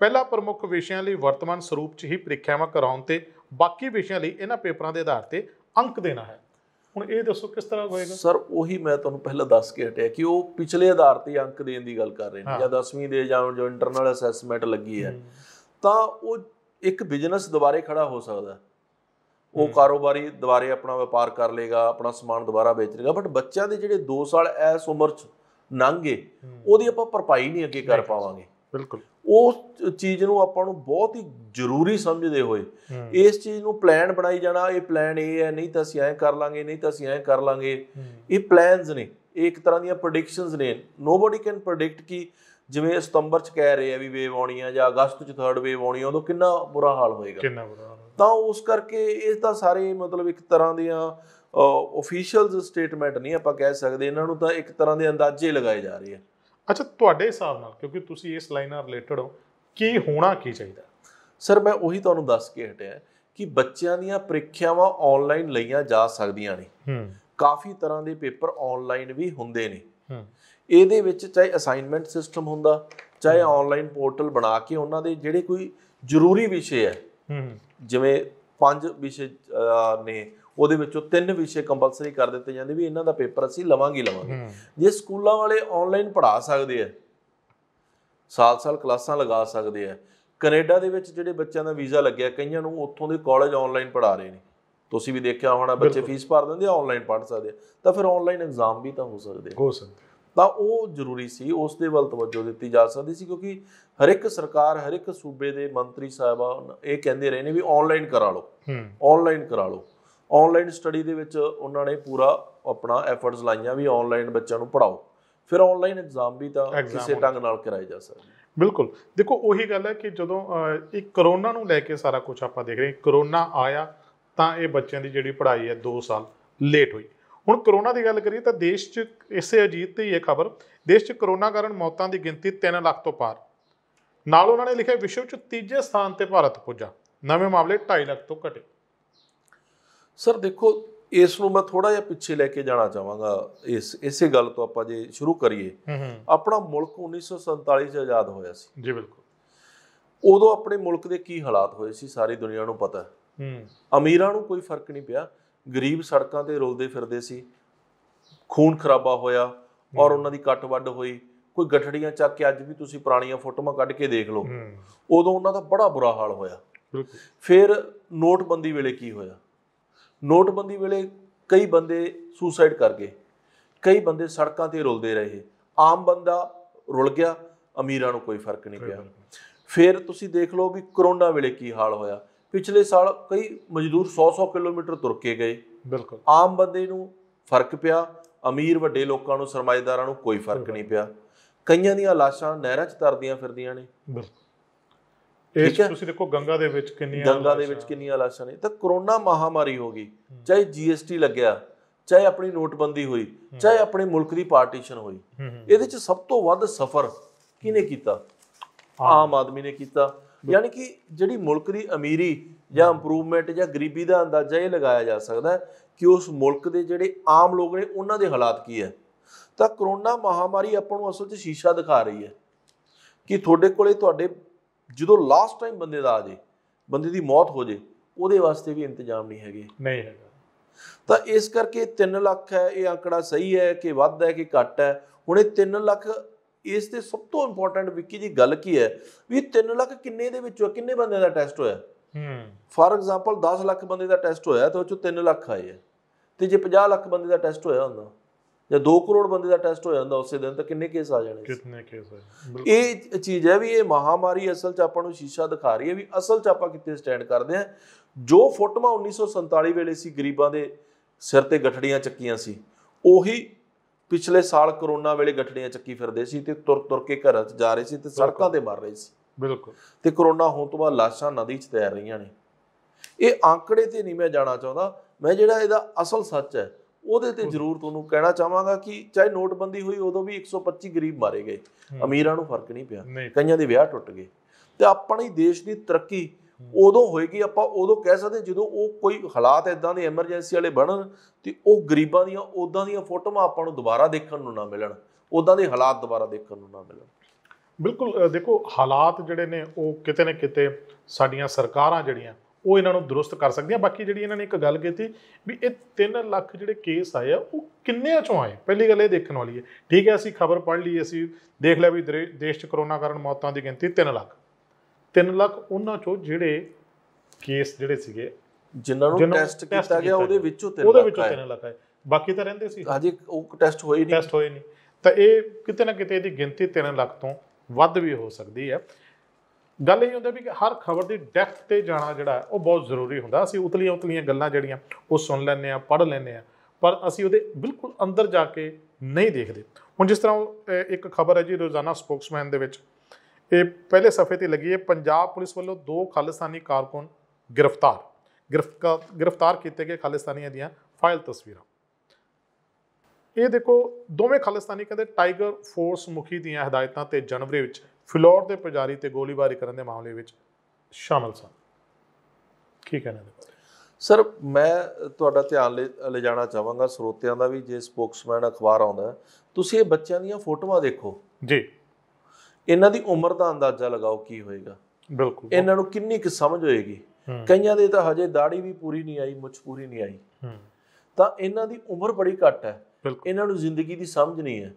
ਪਹਿਲਾ ਪ੍ਰਮੁੱਖ ਵਿਸ਼ਿਆਂ ਲਈ ਵਰਤਮਾਨ ਸਰੂਪ 'ਚ ਹੀ ਪ੍ਰੀਖਿਆਵਾਂ ਕਰਾਉਣ ਤੇ ਬਾਕੀ ਵਿਸ਼ਿਆਂ ਲਈ ਇਹਨਾਂ ਪੇਪਰਾਂ ਦੇ ਆਧਾਰ ਤੇ ਅੰਕ ਦੇਣਾ ਹੈ ਹੁਣ ਇਹ ਦੱਸੋ ਕਿਸ ਤਰ੍ਹਾਂ ਹੋਏਗਾ ਸਰ ਉਹੀ ਮੈਂ ਤੁਹਾਨੂੰ ਪਹਿਲਾਂ ਦੱਸ ਕੇ ਹਟਿਆ ਕਿ ਉਹ ਪਿਛਲੇ ਆਧਾਰ ਤੇ ਅੰਕ ਦੇਣ ਦੀ ਗੱਲ ਕਰ ਰਹੇ ਨੇ ਜਾਂ 10ਵੀਂ ਦੇ ਜਾਂ ਜੋ ਇੰਟਰਨਲ ਅਸੈਸਮੈਂਟ ਲੱਗੀ ਹੈ ਤਾਂ ਉਹ ਇੱਕ ਬਿਜ਼ਨਸ ਦੁਬਾਰੇ ਖੜਾ ਹੋ ਸਕਦਾ ਉਹ ਕਾਰੋਬਾਰੀ ਦੁਬਾਰੇ ਆਪਣਾ ਵਪਾਰ ਕਰ ਲੇਗਾ ਆਪਣਾ ਸਮਾਨ ਦੁਬਾਰਾ ਵੇਚ ਲੇਗਾ ਬਟ ਬੱਚਿਆਂ ਦੇ ਜਿਹੜੇ 2 ਸਾਲ ਐਸ ਉਮਰ 'ਚ ਨੰਗੇ ਉਹਦੀ ਆਪਾਂ ਭਰਪਾਈ ਨਹੀਂ ਅੱਗੇ ਕਰ ਪਾਵਾਂਗੇ ਬਿਲਕੁਲ ਉਹ ਚੀਜ਼ ਨੂੰ ਆਪਾਂ ਨੂੰ ਬਹੁਤ ਹੀ ਜ਼ਰੂਰੀ ਸਮਝਦੇ ਹੋਏ ਇਸ ਚੀਜ਼ ਨੂੰ ਪਲਾਨ ਬਣਾਈ ਜਾਣਾ ਇਹ ਪਲਾਨ ਇਹ ਹੈ ਨਹੀਂ ਤਾਂ ਅਸੀਂ ਐਂ ਕਰ ਲਾਂਗੇ ਨਹੀਂ ਤਾਂ ਅਸੀਂ ਐਂ ਕਰ ਲਾਂਗੇ ਇਹ ਪਲਾਨਸ ਨੇ ਇਹ ਇੱਕ ਤਰ੍ਹਾਂ ਦੀਆਂ ਪ੍ਰੈਡਿਕਸ਼ਨਸ ਨੇ ਨੋਬਾਡੀ ਕੈਨ ਪ੍ਰੈਡਿਕਟ ਕਿ ਜਿਵੇਂ ਸਤੰਬਰ ਚ ਕਹਿ ਰਹੇ ਆ ਵੀ ਵੇਵ ਆਉਣੀ ਆ ਜਾਂ ਅਗਸਤ ਚ ਥਰਡ ਵੇਵ ਆਉਣੀ ਆ ਉਦੋਂ ਕਿੰਨਾ ਬੁਰਾ ਹਾਲ ਹੋਏਗਾ ਕਿੰਨਾ ਬੁਰਾ ਤਾਂ ਉਸ ਕਰਕੇ ਇਸ ਦਾ ਸਾਰੇ ਮਤਲਬ ਇੱਕ ਤਰ੍ਹਾਂ ਦੀਆਂ ਅਫੀਸ਼ੀਅਲਸ ਸਟੇਟਮੈਂਟ ਨਹੀਂ ਆਪਾਂ ਕਹਿ ਸਕਦੇ ਇਹਨਾਂ ਨੂੰ ਤਾਂ ਇੱਕ ਤਰ੍ਹਾਂ ਦੇ ਅੰਦਾਜ਼ੇ ਲਗਾਏ ਜਾ ਰਹੇ ਆ ਅੱਛਾ ਤੁਹਾਡੇ ਹਿਸਾਬ ਨਾਲ ਕਿਉਂਕਿ ਤੁਸੀਂ ਇਸ ਲਾਈਨ ਨਾਲ ਰਿਲੇਟਡ ਹੋ ਕੀ ਹੋਣਾ ਕੀ ਚਾਹੀਦਾ ਸਰ ਮੈਂ ਉਹੀ ਤੁਹਾਨੂੰ ਦੱਸ ਕੇ ਹਟਿਆ ਕਿ ਬੱਚਿਆਂ ਦੀਆਂ ਪ੍ਰੀਖਿਆਵਾਂ ਆਨਲਾਈਨ ਲਈਆਂ ਜਾ ਸਕਦੀਆਂ ਨੇ ਹੂੰ ਕਾਫੀ ਤਰ੍ਹਾਂ ਦੇ ਪੇਪਰ ਆਨਲਾਈਨ ਵੀ ਹੁੰਦੇ ਨੇ ਹੂੰ ਇਹਦੇ ਵਿੱਚ ਚਾਹੇ ਅਸਾਈਨਮੈਂਟ ਸਿਸਟਮ ਹੁੰਦਾ ਚਾਹੇ ਆਨਲਾਈਨ ਪੋਰਟਲ ਬਣਾ ਕੇ ਉਹਨਾਂ ਦੇ ਜਿਹੜੇ ਕੋਈ ਜ਼ਰੂਰੀ ਵਿਸ਼ੇ ਹੈ ਹੂੰ ਜਿਵੇਂ ਪੰਜ ਵਿਸ਼ੇ ਨੇ ਉਹਦੇ ਵਿੱਚੋਂ ਤਿੰਨ ਵਿਸ਼ੇ ਕੰਪਲਸਰੀ ਕਰ ਦਿੱਤੇ ਜਾਂਦੇ ਵੀ ਇਹਨਾਂ ਦਾ ਪੇਪਰ ਅਸੀਂ ਲਵਾਂਗੇ ਲਵਾਂਗੇ ਜੇ ਸਕੂਲਾਂ ਵਾਲੇ ਆਨਲਾਈਨ ਪੜ੍ਹਾ ਸਕਦੇ ਆ ਸਾਲ-ਸਾਲ ਕਲਾਸਾਂ ਲਗਾ ਸਕਦੇ ਆ ਕੈਨੇਡਾ ਦੇ ਵਿੱਚ ਜਿਹੜੇ ਬੱਚਿਆਂ ਦਾ ਵੀਜ਼ਾ ਲੱਗਿਆ ਕਈਆਂ ਨੂੰ ਉੱਥੋਂ ਦੇ ਕਾਲਜ ਆਨਲਾਈਨ ਪੜ੍ਹਾ ਰਹੇ ਨੇ ਤੁਸੀਂ ਵੀ ਦੇਖਿਆ ਹੋਣਾ ਬੱਚੇ ਫੀਸ ਭਰ ਦਿੰਦੇ ਆ ਆਨਲਾਈਨ ਪੜ੍ਹ ਸਕਦੇ ਆ ਤਾਂ ਫਿਰ ਆਨਲਾਈਨ ਐਗਜ਼ਾਮ ਵੀ ਤਾਂ ਹੋ ਸਕਦੇ ਹੋ ਸਕਦੇ ਤਾਂ ਉਹ ਜ਼ਰੂਰੀ ਸੀ ਉਸ ਦੇ ਵੱਲ ਤਵੱਜੋ ਦਿੱਤੀ ਜਾ ਸਕਦੀ ਸੀ ਕਿਉਂਕਿ ਹਰ ਇੱਕ ਸਰਕਾਰ ਹਰ ਇੱਕ ਸੂਬੇ ਦੇ ਮੰਤਰੀ ਸਾਹਿਬਾਨ ਇਹ ਕਹਿੰਦੇ ਰਹੇ ਨੇ ਵੀ ਆਨਲਾਈਨ ਕਰਾ ਲਓ ਆਨਲਾਈਨ ਕਰਾ ਲਓ ਆਨਲਾਈਨ ਸਟੱਡੀ ਦੇ ਵਿੱਚ ਉਹਨਾਂ ਨੇ ਪੂਰਾ ਆਪਣਾ ਐਫਰਟਸ ਲਾਈਆਂ ਵੀ ਆਨਲਾਈਨ ਬੱਚਿਆਂ ਨੂੰ ਪੜਾਓ ਫਿਰ ਆਨਲਾਈਨ ਐਗਜ਼ਾਮ ਵੀ ਤਾਂ ਕਿਸੇ ਢੰਗ ਨਾਲ ਕਰਾਏ ਜਾ ਸਕਦੇ ਬਿਲਕੁਲ ਦੇਖੋ ਉਹੀ ਗੱਲ ਹੈ ਕਿ ਜਦੋਂ ਇੱਕ ਕਰੋਨਾ ਨੂੰ ਲੈ ਕੇ ਸਾਰਾ ਕੁਝ ਆਪਾਂ ਦੇਖ ਰਹੇ ਕਰੋਨਾ ਆਇਆ ਤਾਂ ਇਹ ਬੱਚਿਆਂ ਦੀ ਜਿਹੜੀ ਪੜ੍ਹਾਈ ਹੈ 2 ਸਾਲ ਲੇਟ ਹੋਈ ਹੁਣ ਕਰੋਨਾ ਦੀ ਗੱਲ ਕਰੀਏ ਤਾਂ ਦੇਸ਼ 'ਚ ਇਸੇ ਅਜੀਤ ਤੇ ਹੀ ਹੈ ਖਬਰ ਦੇਸ਼ 'ਚ ਕਰੋਨਾ ਕਾਰਨ ਮੌਤਾਂ ਦੀ ਗਿਣਤੀ 3 ਲੱਖ ਤੋਂ ਪਾਰ ਨਾਲ ਉਹਨਾਂ ਨੇ ਲਿਖਿਆ ਵਿਸ਼ਵ 'ਚ ਤੀਜੇ ਸਥਾਨ ਤੇ ਭਾਰਤ ਪੁੱਜਾ ਨਵੇਂ ਮਾਮਲੇ 2.5 ਲੱਖ ਤੋਂ ਘਟੇ ਸਰ ਦੇਖੋ ਇਸ ਨੂੰ ਮੈਂ ਥੋੜਾ ਜਿਹਾ ਪਿੱਛੇ ਲੈ ਕੇ ਜਾਣਾ ਚਾਹਾਂਗਾ ਇਸ ਇਸੇ ਗੱਲ ਤੋਂ ਆਪਾਂ ਜੇ ਸ਼ੁਰੂ ਕਰੀਏ ਆਪਣਾ ਮੁਲਕ 1947 ਚ ਆਜ਼ਾਦ ਹੋਇਆ ਸੀ ਜੀ ਬਿਲਕੁਲ ਉਦੋਂ ਆਪਣੇ ਮੁਲਕ ਦੇ ਕੀ ਹਾਲਾਤ ਹੋਏ ਸੀ ਸਾਰੀ ਦੁਨੀਆ ਨੂੰ ਪਤਾ ਹਮ ਅਮੀਰਾਂ ਨੂੰ ਕੋਈ ਫਰਕ ਨਹੀਂ ਪਿਆ ਗਰੀਬ ਸੜਕਾਂ ਤੇ ਰੋਲਦੇ ਫਿਰਦੇ ਸੀ ਖੂਨ ਖਰਾਬਾ ਹੋਇਆ ਔਰ ਉਹਨਾਂ ਦੀ ਕੱਟ ਵੱਡ ਹੋਈ ਕੋਈ ਗੱਠੜੀਆਂ ਚੱਕ ਕੇ ਅੱਜ ਵੀ ਤੁਸੀਂ ਪੁਰਾਣੀਆਂ ਫੋਟੋਆਂ ਕੱਢ ਕੇ ਦੇਖ ਲਓ ਉਦੋਂ ਉਹਨਾਂ ਦਾ ਬੜਾ ਬੁਰਾ ਹਾਲ ਹੋਇਆ ਫਿਰ ਨੋਟਬੰਦੀ ਵੇਲੇ ਕੀ ਹੋਇਆ ਨੋਟਬੰਦੀ ਵੇਲੇ ਕਈ ਬੰਦੇ ਸੁਸਾਈਡ ਕਰ ਗਏ ਕਈ ਬੰਦੇ ਸੜਕਾਂ ਤੇ ਰੁਲਦੇ ਰਹੇ ਆਮ ਬੰਦਾ ਰੁਲ ਗਿਆ ਅਮੀਰਾਂ ਨੂੰ ਕੋਈ ਫਰਕ ਨਹੀਂ ਪਿਆ ਫਿਰ ਤੁਸੀਂ ਦੇਖ ਲਓ ਵੀ ਕਰੋਨਾ ਵੇਲੇ ਕੀ ਹਾਲ ਹੋਇਆ ਪਿਛਲੇ ਸਾਲ ਕਈ ਮਜ਼ਦੂਰ 100-100 ਕਿਲੋਮੀਟਰ ਤੁਰ ਕੇ ਗਏ ਬਿਲਕੁਲ ਆਮ ਬੰਦੇ ਨੂੰ ਫਰਕ ਪਿਆ ਅਮੀਰ ਵੱਡੇ ਲੋਕਾਂ ਨੂੰ ਸਰਮਾਇਦਾਰਾਂ ਨੂੰ ਕੋਈ ਫਰਕ ਨਹੀਂ ਪਿਆ ਕਈਆਂ ਦੀਆਂ ਲਾਸ਼ਾਂ ਨਹਿਰਾਂ 'ਚ ਤਰਦੀਆਂ ਫਿਰਦੀਆਂ ਨੇ ਬਿਲਕੁਲ ਇਸ ਤੁਸੀਂ ਦੇਖੋ ਗੰਗਾ ਦੇ ਵਿੱਚ ਕਿੰਨੀਆਂ ਗੰਗਾ ਦੇ ਵਿੱਚ ਕਿੰਨੀਆਂ ਲਾਸ਼ਾਂ ਨੇ ਤਾਂ ਕਰੋਨਾ ਮਹਾਮਾਰੀ ਹੋ ਗਈ ਚਾਹੇ ਜੀਐਸਟੀ ਲੱਗਿਆ ਚਾਹੇ ਆਪਣੀ ਨੋਟਬੰਦੀ ਹੋਈ ਚਾਹੇ ਆਪਣੇ ਮੁਲਕ ਦੀ ਪਾਰਟੀਸ਼ਨ ਹੋਈ ਇਹਦੇ ਵਿੱਚ ਸਭ ਤੋਂ ਵੱਧ ਸਫਰ ਕਿਨੇ ਕੀਤਾ ਆਮ ਆਦਮੀ ਨੇ ਕੀਤਾ ਯਾਨੀ ਕਿ ਜਿਹੜੀ ਮੁਲਕ ਦੀ ਅਮੀਰੀ ਜਾਂ ਇੰਪਰੂਵਮੈਂਟ ਜਾਂ ਗਰੀਬੀ ਦਾ ਅੰਦਾਜ਼ਾ ਇਹ ਲਗਾਇਆ ਜਾ ਸਕਦਾ ਕਿ ਉਸ ਮੁਲਕ ਦੇ ਜਿਹੜੇ ਆਮ ਲੋਕ ਨੇ ਉਹਨਾਂ ਦੇ ਹਾਲਾਤ ਕੀ ਹੈ ਤਾਂ ਕਰੋਨਾ ਮਹਾਮਾਰੀ ਆਪਾਂ ਨੂੰ ਅਸਲ 'ਚ ਸ਼ੀਸ਼ਾ ਦਿਖਾ ਰਹੀ ਹੈ ਕਿ ਤੁਹਾਡੇ ਕੋਲੇ ਤੁਹਾਡੇ ਜਦੋਂ ਲਾਸਟ ਟਾਈਮ ਬੰਦੇ ਦਾ ਆ ਜੇ ਬੰਦੇ ਦੀ ਮੌਤ ਹੋ ਜੇ ਉਹਦੇ ਵਾਸਤੇ ਵੀ ਇੰਤਜ਼ਾਮ ਨਹੀਂ ਹੈਗੇ ਨਹੀਂ ਹੈਗਾ ਤਾਂ ਇਸ ਕਰਕੇ 3 ਲੱਖ ਹੈ ਇਹ ਅੰਕੜਾ ਸਹੀ ਹੈ ਕਿ ਵੱਧ ਹੈ ਕਿ ਘੱਟ ਹੈ ਹੁਣ ਇਹ 3 ਲੱਖ ਇਸ ਤੇ ਸਭ ਤੋਂ ਇੰਪੋਰਟੈਂਟ ਵਿੱਕੀ ਜੀ ਗੱਲ ਕੀ ਹੈ ਵੀ 3 ਲੱਖ ਕਿੰਨੇ ਦੇ ਵਿੱਚੋਂ ਕਿੰਨੇ ਬੰਦਿਆਂ ਦਾ ਟੈਸਟ ਹੋਇਆ ਹੂੰ ਫਾਰ ਐਗਜ਼ਾਮਪਲ 10 ਲੱਖ ਬੰਦੇ ਦਾ ਟੈਸਟ ਹੋਇਆ ਤਾਂ ਉਹ ਚੋਂ 3 ਲੱਖ ਆਏ ਤੇ ਜੇ 50 ਲੱਖ ਬੰਦੇ ਦਾ ਟੈਸਟ ਹੋਇਆ ਹੁੰਦਾ ਜਾਂ 2 ਕਰੋੜ ਬੰਦੇ ਦਾ ਟੈਸਟ ਹੋ ਜਾਂਦਾ ਉਸੇ ਦਿਨ ਤਾਂ ਕਿੰਨੇ ਕੇਸ ਆ ਜਾਣੇ ਕਿੰਨੇ ਕੇਸ ਆ ਇਹ ਚੀਜ਼ ਹੈ ਵੀ ਇਹ ਮਹਾਮਾਰੀ ਅਸਲ 'ਚ ਆਪਾਂ ਨੂੰ ਸ਼ੀਸ਼ਾ ਦਿਖਾ ਰਹੀ ਹੈ ਵੀ ਅਸਲ 'ਚ ਆਪਾਂ ਕਿੱਥੇ ਸਟੈਂਡ ਕਰਦੇ ਆ ਜੋ ਫੋਟੋਆਂ 1947 ਵੇਲੇ ਸੀ ਗਰੀਬਾਂ ਦੇ ਸਿਰ ਤੇ ਗੱਠੜੀਆਂ ਚੱਕੀਆਂ ਸੀ ਉਹੀ ਪਿਛਲੇ ਸਾਲ ਕਰੋਨਾ ਵੇਲੇ ਗੱਠੜੀਆਂ ਚੱਕੀ ਫਿਰਦੇ ਸੀ ਤੇ ਤੁਰ ਤੁਰ ਕੇ ਘਰਾਂ 'ਚ ਜਾ ਰਹੇ ਸੀ ਤੇ ਸੜਕਾਂ ਤੇ ਮਰ ਰਹੇ ਸੀ ਬਿਲਕੁਲ ਤੇ ਕਰੋਨਾ ਹੋਣ ਤੋਂ ਬਾਅਦ ਲਾਸ਼ਾਂ ਨਦੀ 'ਚ ਤੈਰ ਰਹੀਆਂ ਨੇ ਇਹ ਆંકੜੇ ਤੇ ਨਹੀਂ ਮੈਂ ਜਾਣਾ ਚਾਹੁੰਦਾ ਮੈਂ ਜਿਹੜਾ ਇਹਦਾ ਅਸਲ ਸੱਚ ਹੈ ਉਹਦੇ ਤੇ ਜ਼ਰੂਰ ਤੁਹਾਨੂੰ ਕਹਿਣਾ ਚਾਹਾਂਗਾ ਕਿ ਚਾਹੇ ਨੋਟਬੰਦੀ ਹੋਈ ਉਦੋਂ ਵੀ 125 ਗਰੀਬ ਮਾਰੇ ਗਏ ਅਮੀਰਾਂ ਨੂੰ ਫਰਕ ਨਹੀਂ ਪਿਆ ਕਈਆਂ ਦੇ ਵਿਆਹ ਟੁੱਟ ਗਏ ਤੇ ਆਪਣੇ ਦੇਸ਼ ਦੀ ਤਰੱਕੀ ਉਦੋਂ ਹੋਏਗੀ ਆਪਾਂ ਉਦੋਂ ਕਹਿ ਸਕਦੇ ਜਦੋਂ ਉਹ ਕੋਈ ਹਾਲਾਤ ਇਦਾਂ ਦੇ ਐਮਰਜੈਂਸੀ ਵਾਲੇ ਬਣਨ ਤੇ ਉਹ ਗਰੀਬਾਂ ਦੀਆਂ ਉਦਾਂ ਦੀਆਂ ਫੋਟੋਆਂ ਆਪਾਂ ਨੂੰ ਦੁਬਾਰਾ ਦੇਖਣ ਨੂੰ ਨਾ ਮਿਲਣ ਉਦਾਂ ਦੇ ਹਾਲਾਤ ਦੁਬਾਰਾ ਦੇਖਣ ਨੂੰ ਨਾ ਮਿਲਣ ਬਿਲਕੁਲ ਦੇਖੋ ਹਾਲਾਤ ਜਿਹੜੇ ਨੇ ਉਹ ਕਿਤੇ ਨਾ ਕਿਤੇ ਸਾਡੀਆਂ ਸਰਕਾਰਾਂ ਜਿਹੜੀਆਂ ਉਹ ਇਹਨਾਂ ਨੂੰ ਦਰੁਸਤ ਕਰ ਸਕਦੇ ਆ ਬਾਕੀ ਜਿਹੜੀ ਇਹਨਾਂ ਨੇ ਇੱਕ ਗੱਲ ਕੀਤੀ ਵੀ ਇਹ 3 ਲੱਖ ਜਿਹੜੇ ਕੇਸ ਆਏ ਆ ਉਹ ਕਿੰਨਿਆਂ ਚੋਂ ਆਏ ਪਹਿਲੀ ਗੱਲ ਇਹ ਦੇਖਣ ਵਾਲੀ ਹੈ ਠੀਕ ਹੈ ਅਸੀਂ ਖਬਰ ਪੜ੍ਹ ਲਈ ਅਸੀਂ ਦੇਖ ਲਿਆ ਵੀ ਦੇਸ਼ 'ਚ ਕਰੋਨਾ ਕਾਰਨ ਮੌਤਾਂ ਦੀ ਗਿਣਤੀ 3 ਲੱਖ 3 ਲੱਖ ਉਹਨਾਂ ਚੋਂ ਜਿਹੜੇ ਕੇਸ ਜਿਹੜੇ ਸੀਗੇ ਜਿਨ੍ਹਾਂ ਨੂੰ ਟੈਸਟ ਕੀਤਾ ਗਿਆ ਉਹਦੇ ਵਿੱਚੋਂ 3 ਲੱਖ ਉਹਦੇ ਵਿੱਚੋਂ 3 ਲੱਖ ਆਏ ਬਾਕੀ ਤਾਂ ਰਹਿੰਦੇ ਸੀ ਹਾਂਜੀ ਉਹ ਟੈਸਟ ਹੋਏ ਨਹੀਂ ਟੈਸਟ ਹੋਏ ਨਹੀਂ ਤਾਂ ਇਹ ਕਿਤੇ ਨਾ ਕਿਤੇ ਇਹਦੀ ਗਿਣਤੀ 3 ਲੱਖ ਤੋਂ ਵੱਧ ਵੀ ਹੋ ਸਕਦੀ ਹੈ ਗੱਲ ਇਹ ਹੁੰਦੀ ਵੀ ਹਰ ਖਬਰ ਦੀ ਡੈਪਥ ਤੇ ਜਾਣਾ ਜਿਹੜਾ ਉਹ ਬਹੁਤ ਜ਼ਰੂਰੀ ਹੁੰਦਾ ਅਸੀਂ ਉਤਲੀਆਂ ਉਤਲੀਆਂ ਗੱਲਾਂ ਜਿਹੜੀਆਂ ਉਹ ਸੁਣ ਲੈਂਦੇ ਆ ਪੜ੍ਹ ਲੈਂਦੇ ਆ ਪਰ ਅਸੀਂ ਉਹਦੇ ਬਿਲਕੁਲ ਅੰਦਰ ਜਾ ਕੇ ਨਹੀਂ ਦੇਖਦੇ ਹੁਣ ਜਿਸ ਤਰ੍ਹਾਂ ਇੱਕ ਖਬਰ ਹੈ ਜੀ ਰੋਜ਼ਾਨਾ ਸਪੋਕਸਮੈਨ ਦੇ ਵਿੱਚ ਇਹ ਪਹਿਲੇ ਸਫੇ ਤੇ ਲੱਗੀ ਹੈ ਪੰਜਾਬ ਪੁਲਿਸ ਵੱਲੋਂ ਦੋ ਖਾਲਿਸਤਾਨੀ ਕਾਰਕੁਨ ਗ੍ਰਿਫਤਾਰ ਗ੍ਰਿਫਤਾਰ ਕੀਤੇ ਗਏ ਖਾਲਿਸਤਾਨੀਆਂ ਦੀਆਂ ਫਾਈਲ ਤਸਵੀਰਾਂ ਇਹ ਦੇਖੋ ਦੋਵੇਂ ਖਾਲਿਸਤਾਨੀ ਕਹਿੰਦੇ ਟਾਈਗਰ ਫੋਰਸ ਮੁਖੀ ਦੀਆਂ ਹਦਾਇਤਾਂ ਤੇ ਜਨਵਰੀ ਵਿੱਚ ਫਲੋਰ ਦੇ ਪੁਜਾਰੀ ਤੇ ਗੋਲੀਬਾਰੀ ਕਰਨ ਦੇ ਮਾਮਲੇ ਵਿੱਚ ਸ਼ਾਮਲ ਸਨ ਕੀ ਕਹਿਣਾ ਹੈ ਸਰ ਮੈਂ ਤੁਹਾਡਾ ਧਿਆਨ ਲੈ ਜਾਣਾ ਚਾਹਾਂਗਾ ਸਰੋਤਿਆਂ ਦਾ ਵੀ ਜੇ ਸਪੋਕਸਮੈਨ ਅਖਬਾਰ ਆਉਂਦਾ ਤੁਸੀਂ ਇਹ ਬੱਚਿਆਂ ਦੀਆਂ ਫੋਟੋਆਂ ਦੇਖੋ ਜੀ ਇਹਨਾਂ ਦੀ ਉਮਰ ਦਾ ਅੰਦਾਜ਼ਾ ਲਗਾਓ ਕੀ ਹੋਏਗਾ ਬਿਲਕੁਲ ਇਹਨਾਂ ਨੂੰ ਕਿੰਨੀ ਕੁ ਸਮਝ ਹੋਏਗੀ ਕਈਆਂ ਦੇ ਤਾਂ ਹਜੇ ਦਾੜੀ ਵੀ ਪੂਰੀ ਨਹੀਂ ਆਈ ਮੁੱਛ ਪੂਰੀ ਨਹੀਂ ਆਈ ਤਾਂ ਇਹਨਾਂ ਦੀ ਉਮਰ ਬੜੀ ਘੱਟ ਹੈ ਇਹਨਾਂ ਨੂੰ ਜ਼ਿੰਦਗੀ ਦੀ ਸਮਝ ਨਹੀਂ ਹੈ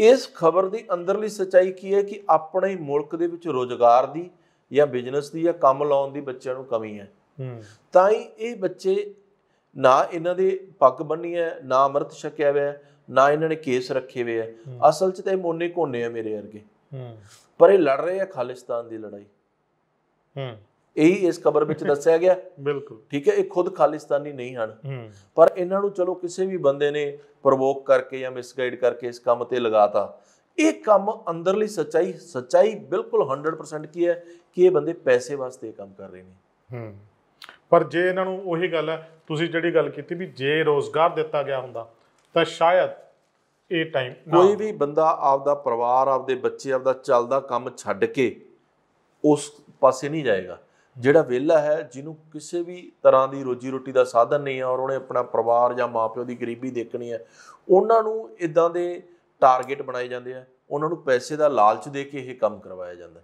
ਇਸ ਖਬਰ ਦੀ ਅੰਦਰਲੀ ਸਚਾਈ ਕੀ ਹੈ ਕਿ ਆਪਣੇ ਮੁਲਕ ਦੇ ਵਿੱਚ ਰੋਜ਼ਗਾਰ ਦੀ ਜਾਂ ਬਿਜ਼ਨਸ ਦੀ ਜਾਂ ਕੰਮ ਲਾਉਣ ਦੀ ਬੱਚਿਆਂ ਨੂੰ ਕਮੀ ਹੈ ਤਾਂ ਹੀ ਇਹ ਬੱਚੇ ਨਾ ਇਹਨਾਂ ਦੇ ਪੱਗ ਬੰਨੀ ਹੈ ਨਾ ਅੰਮ੍ਰਿਤ ਛਕਿਆ ਹੋਇਆ ਨਾ ਇਹਨਾਂ ਨੇ ਕੇਸ ਰੱਖੇ ਹੋਏ ਆ ਅਸਲ 'ਚ ਤਾਂ ਇਹ ਮੋਨੇ ਕੋਨੇ ਆ ਮੇਰੇ ਵਰਗੇ ਪਰ ਇਹ ਲੜ ਰਹੇ ਆ ਖਾਲਿਸਤਾਨ ਦੀ ਲੜਾਈ ਹੂੰ ਇਹੀ ਇਸ ਖਬਰ ਵਿੱਚ *laughs* ਦੱਸਿਆ ਗਿਆ ਬਿਲਕੁਲ ਠੀਕ ਹੈ ਇਹ ਖੁਦ ਖਾਲਿਸਤਾਨੀ ਨਹੀਂ ਹਨ ਪਰ ਇਹਨਾਂ ਨੂੰ ਚਲੋ ਕਿਸੇ ਵੀ ਬੰਦੇ ਨੇ ਪ੍ਰਵੋਕ ਕਰਕੇ ਜਾਂ ਮਿਸਗਾਈਡ ਕਰਕੇ ਇਸ ਕੰਮ ਤੇ ਲਗਾਤਾ ਇਹ ਕੰਮ ਅੰਦਰਲੀ ਸੱਚਾਈ ਸੱਚਾਈ ਬਿਲਕੁਲ 100% ਕੀ ਹੈ ਕਿ ਇਹ ਬੰਦੇ ਪੈਸੇ ਵਾਸਤੇ ਕੰਮ ਕਰ ਰਹੇ ਨੇ ਹੂੰ ਪਰ ਜੇ ਇਹਨਾਂ ਨੂੰ ਉਹੀ ਗੱਲ ਹੈ ਤੁਸੀਂ ਜਿਹੜੀ ਗੱਲ ਕੀਤੀ ਵੀ ਜੇ ਰੋਜ਼ਗਾਰ ਦਿੱਤਾ ਗਿਆ ਹੁੰਦਾ ਤਾਂ ਸ਼ਾਇਦ ਇਹ ਟਾਈਮ ਕੋਈ ਵੀ ਬੰਦਾ ਆਪਦਾ ਪਰਿਵਾਰ ਆਪਦੇ ਬੱਚੇ ਆਪਦਾ ਚੱਲਦਾ ਕੰਮ ਛੱਡ ਕੇ ਉਸ ਪਾਸੇ ਨਹੀਂ ਜਾਏਗਾ ਜਿਹੜਾ ਵਿਹਲਾ ਹੈ ਜਿਹਨੂੰ ਕਿਸੇ ਵੀ ਤਰ੍ਹਾਂ ਦੀ ਰੋਜੀ ਰੋਟੀ ਦਾ ਸਾਧਨ ਨਹੀਂ ਹੈ ਔਰ ਉਹਨੇ ਆਪਣਾ ਪਰਿਵਾਰ ਜਾਂ ਮਾਪਿਓ ਦੀ ਗਰੀਬੀ ਦੇਖਣੀ ਹੈ ਉਹਨਾਂ ਨੂੰ ਇਦਾਂ ਦੇ ਟਾਰਗੇਟ ਬਣਾਏ ਜਾਂਦੇ ਆ ਉਹਨਾਂ ਨੂੰ ਪੈਸੇ ਦਾ ਲਾਲਚ ਦੇ ਕੇ ਇਹ ਕੰਮ ਕਰਵਾਇਆ ਜਾਂਦਾ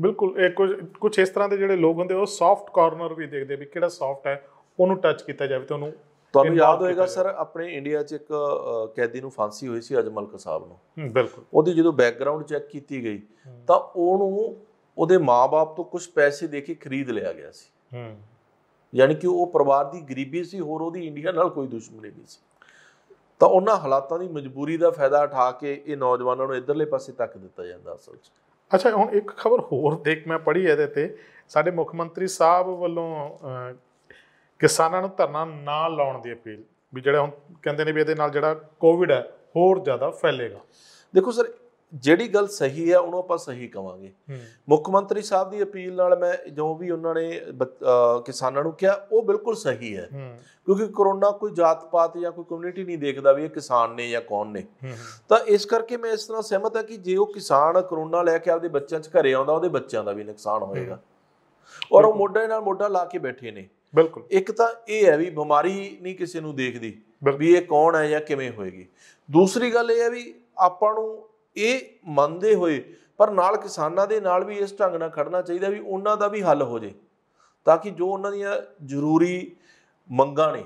ਬਿਲਕੁਲ ਇਹ ਕੁਝ ਕੁਝ ਇਸ ਤਰ੍ਹਾਂ ਦੇ ਜਿਹੜੇ ਲੋਕ ਹੁੰਦੇ ਉਹ ਸੌਫਟ ਕਾਰਨਰ ਵੀ ਦੇਖਦੇ ਵੀ ਕਿਹੜਾ ਸੌਫਟ ਹੈ ਉਹਨੂੰ ਟੱਚ ਕੀਤਾ ਜਾਵੇ ਤੇ ਉਹਨੂੰ ਤੁਹਾਨੂੰ ਯਾਦ ਹੋਏਗਾ ਸਰ ਆਪਣੇ ਇੰਡੀਆ 'ਚ ਇੱਕ ਕੈਦੀ ਨੂੰ ਫਾਂਸੀ ਹੋਈ ਸੀ ਅਜਮਲ ਕਸਾਬ ਨੂੰ ਬਿਲਕੁਲ ਉਹਦੀ ਜਦੋਂ ਬੈਕਗ੍ਰਾਉਂਡ ਚੈੱਕ ਕੀਤੀ ਗਈ ਤਾਂ ਉਹਨੂੰ ਉਹਦੇ ਮਾਪੇ ਤੋਂ ਕੁਝ ਪੈਸੇ ਦੇ ਕੇ ਖਰੀਦ ਲਿਆ ਗਿਆ ਸੀ ਹੂੰ ਯਾਨੀ ਕਿ ਉਹ ਪਰਿਵਾਰ ਦੀ ਗਰੀਬੀ ਸੀ ਹੋਰ ਉਹਦੀ ਇੰਡੀਆ ਨਾਲ ਕੋਈ ਦੁਸ਼ਮਣੀ ਨਹੀਂ ਸੀ ਤਾਂ ਉਹਨਾਂ ਹਾਲਾਤਾਂ ਦੀ ਮਜਬੂਰੀ ਦਾ ਫਾਇਦਾ ਉਠਾ ਕੇ ਇਹ ਨੌਜਵਾਨਾਂ ਨੂੰ ਇਧਰਲੇ ਪਾਸੇ ਤੱਕ ਦਿੱਤਾ ਜਾਂਦਾ ਅਸਲ 'ਚ ਅੱਛਾ ਹੁਣ ਇੱਕ ਖਬਰ ਹੋਰ ਦੇਖ ਮੈਂ ਪੜ੍ਹੀ ਇਹਦੇ ਤੇ ਸਾਡੇ ਮੁੱਖ ਮੰਤਰੀ ਸਾਹਿਬ ਵੱਲੋਂ ਕਿਸਾਨਾਂ ਨੂੰ ਧਰਨਾ ਨਾ ਲਾਉਣ ਦੀ ਅਪੀਲ ਵੀ ਜਿਹੜਾ ਹੁਣ ਕਹਿੰਦੇ ਨੇ ਵੀ ਇਹਦੇ ਨਾਲ ਜਿਹੜਾ ਕੋਵਿਡ ਹੈ ਹੋਰ ਜ਼ਿਆਦਾ ਫੈਲੇਗਾ ਦੇਖੋ ਸਰ ਜਿਹੜੀ ਗੱਲ ਸਹੀ ਹੈ ਉਹਨੂੰ ਆਪਾਂ ਸਹੀ ਕਵਾਂਗੇ ਮੁੱਖ ਮੰਤਰੀ ਸਾਹਿਬ ਦੀ ਅਪੀਲ ਨਾਲ ਮੈਂ ਜੋ ਵੀ ਉਹਨਾਂ ਨੇ ਕਿਸਾਨਾਂ ਨੂੰ ਕਿਹਾ ਉਹ ਬਿਲਕੁਲ ਸਹੀ ਹੈ ਕਿਉਂਕਿ ਕਰੋਨਾ ਕੋਈ ਜਾਤ-ਪਾਤ ਜਾਂ ਕੋਈ ਕਮਿਊਨਿਟੀ ਨਹੀਂ ਦੇਖਦਾ ਵੀ ਇਹ ਕਿਸਾਨ ਨੇ ਜਾਂ ਕੌਣ ਨੇ ਤਾਂ ਇਸ ਕਰਕੇ ਮੈਂ ਇਸ ਤਰ੍ਹਾਂ ਸਹਿਮਤ ਹਾਂ ਕਿ ਜੇ ਉਹ ਕਿਸਾਨ ਕਰੋਨਾ ਲੈ ਕੇ ਆਪਦੇ ਬੱਚਿਆਂ 'ਚ ਘਰੇ ਆਉਂਦਾ ਉਹਦੇ ਬੱਚਿਆਂ ਦਾ ਵੀ ਨੁਕਸਾਨ ਹੋਏਗਾ ਔਰ ਉਹ ਮੋਢੇ ਨਾਲ ਮੋਢਾ ਲਾ ਕੇ ਬੈਠੇ ਨੇ ਬਿਲਕੁਲ ਇੱਕ ਤਾਂ ਇਹ ਹੈ ਵੀ ਬਿਮਾਰੀ ਨਹੀਂ ਕਿਸੇ ਨੂੰ ਦੇਖਦੀ ਵੀ ਇਹ ਕੌਣ ਹੈ ਜਾਂ ਕਿਵੇਂ ਹੋਏਗੀ ਦੂਸਰੀ ਗੱਲ ਇਹ ਹੈ ਵੀ ਆਪਾਂ ਨੂੰ ਇਹ ਮੰਨਦੇ ਹੋਏ ਪਰ ਨਾਲ ਕਿਸਾਨਾਂ ਦੇ ਨਾਲ ਵੀ ਇਸ ਢੰਗ ਨਾਲ ਖੜਨਾ ਚਾਹੀਦਾ ਵੀ ਉਹਨਾਂ ਦਾ ਵੀ ਹੱਲ ਹੋ ਜੇ ਤਾਂ ਕਿ ਜੋ ਉਹਨਾਂ ਦੀਆਂ ਜ਼ਰੂਰੀ ਮੰਗਾਂ ਨੇ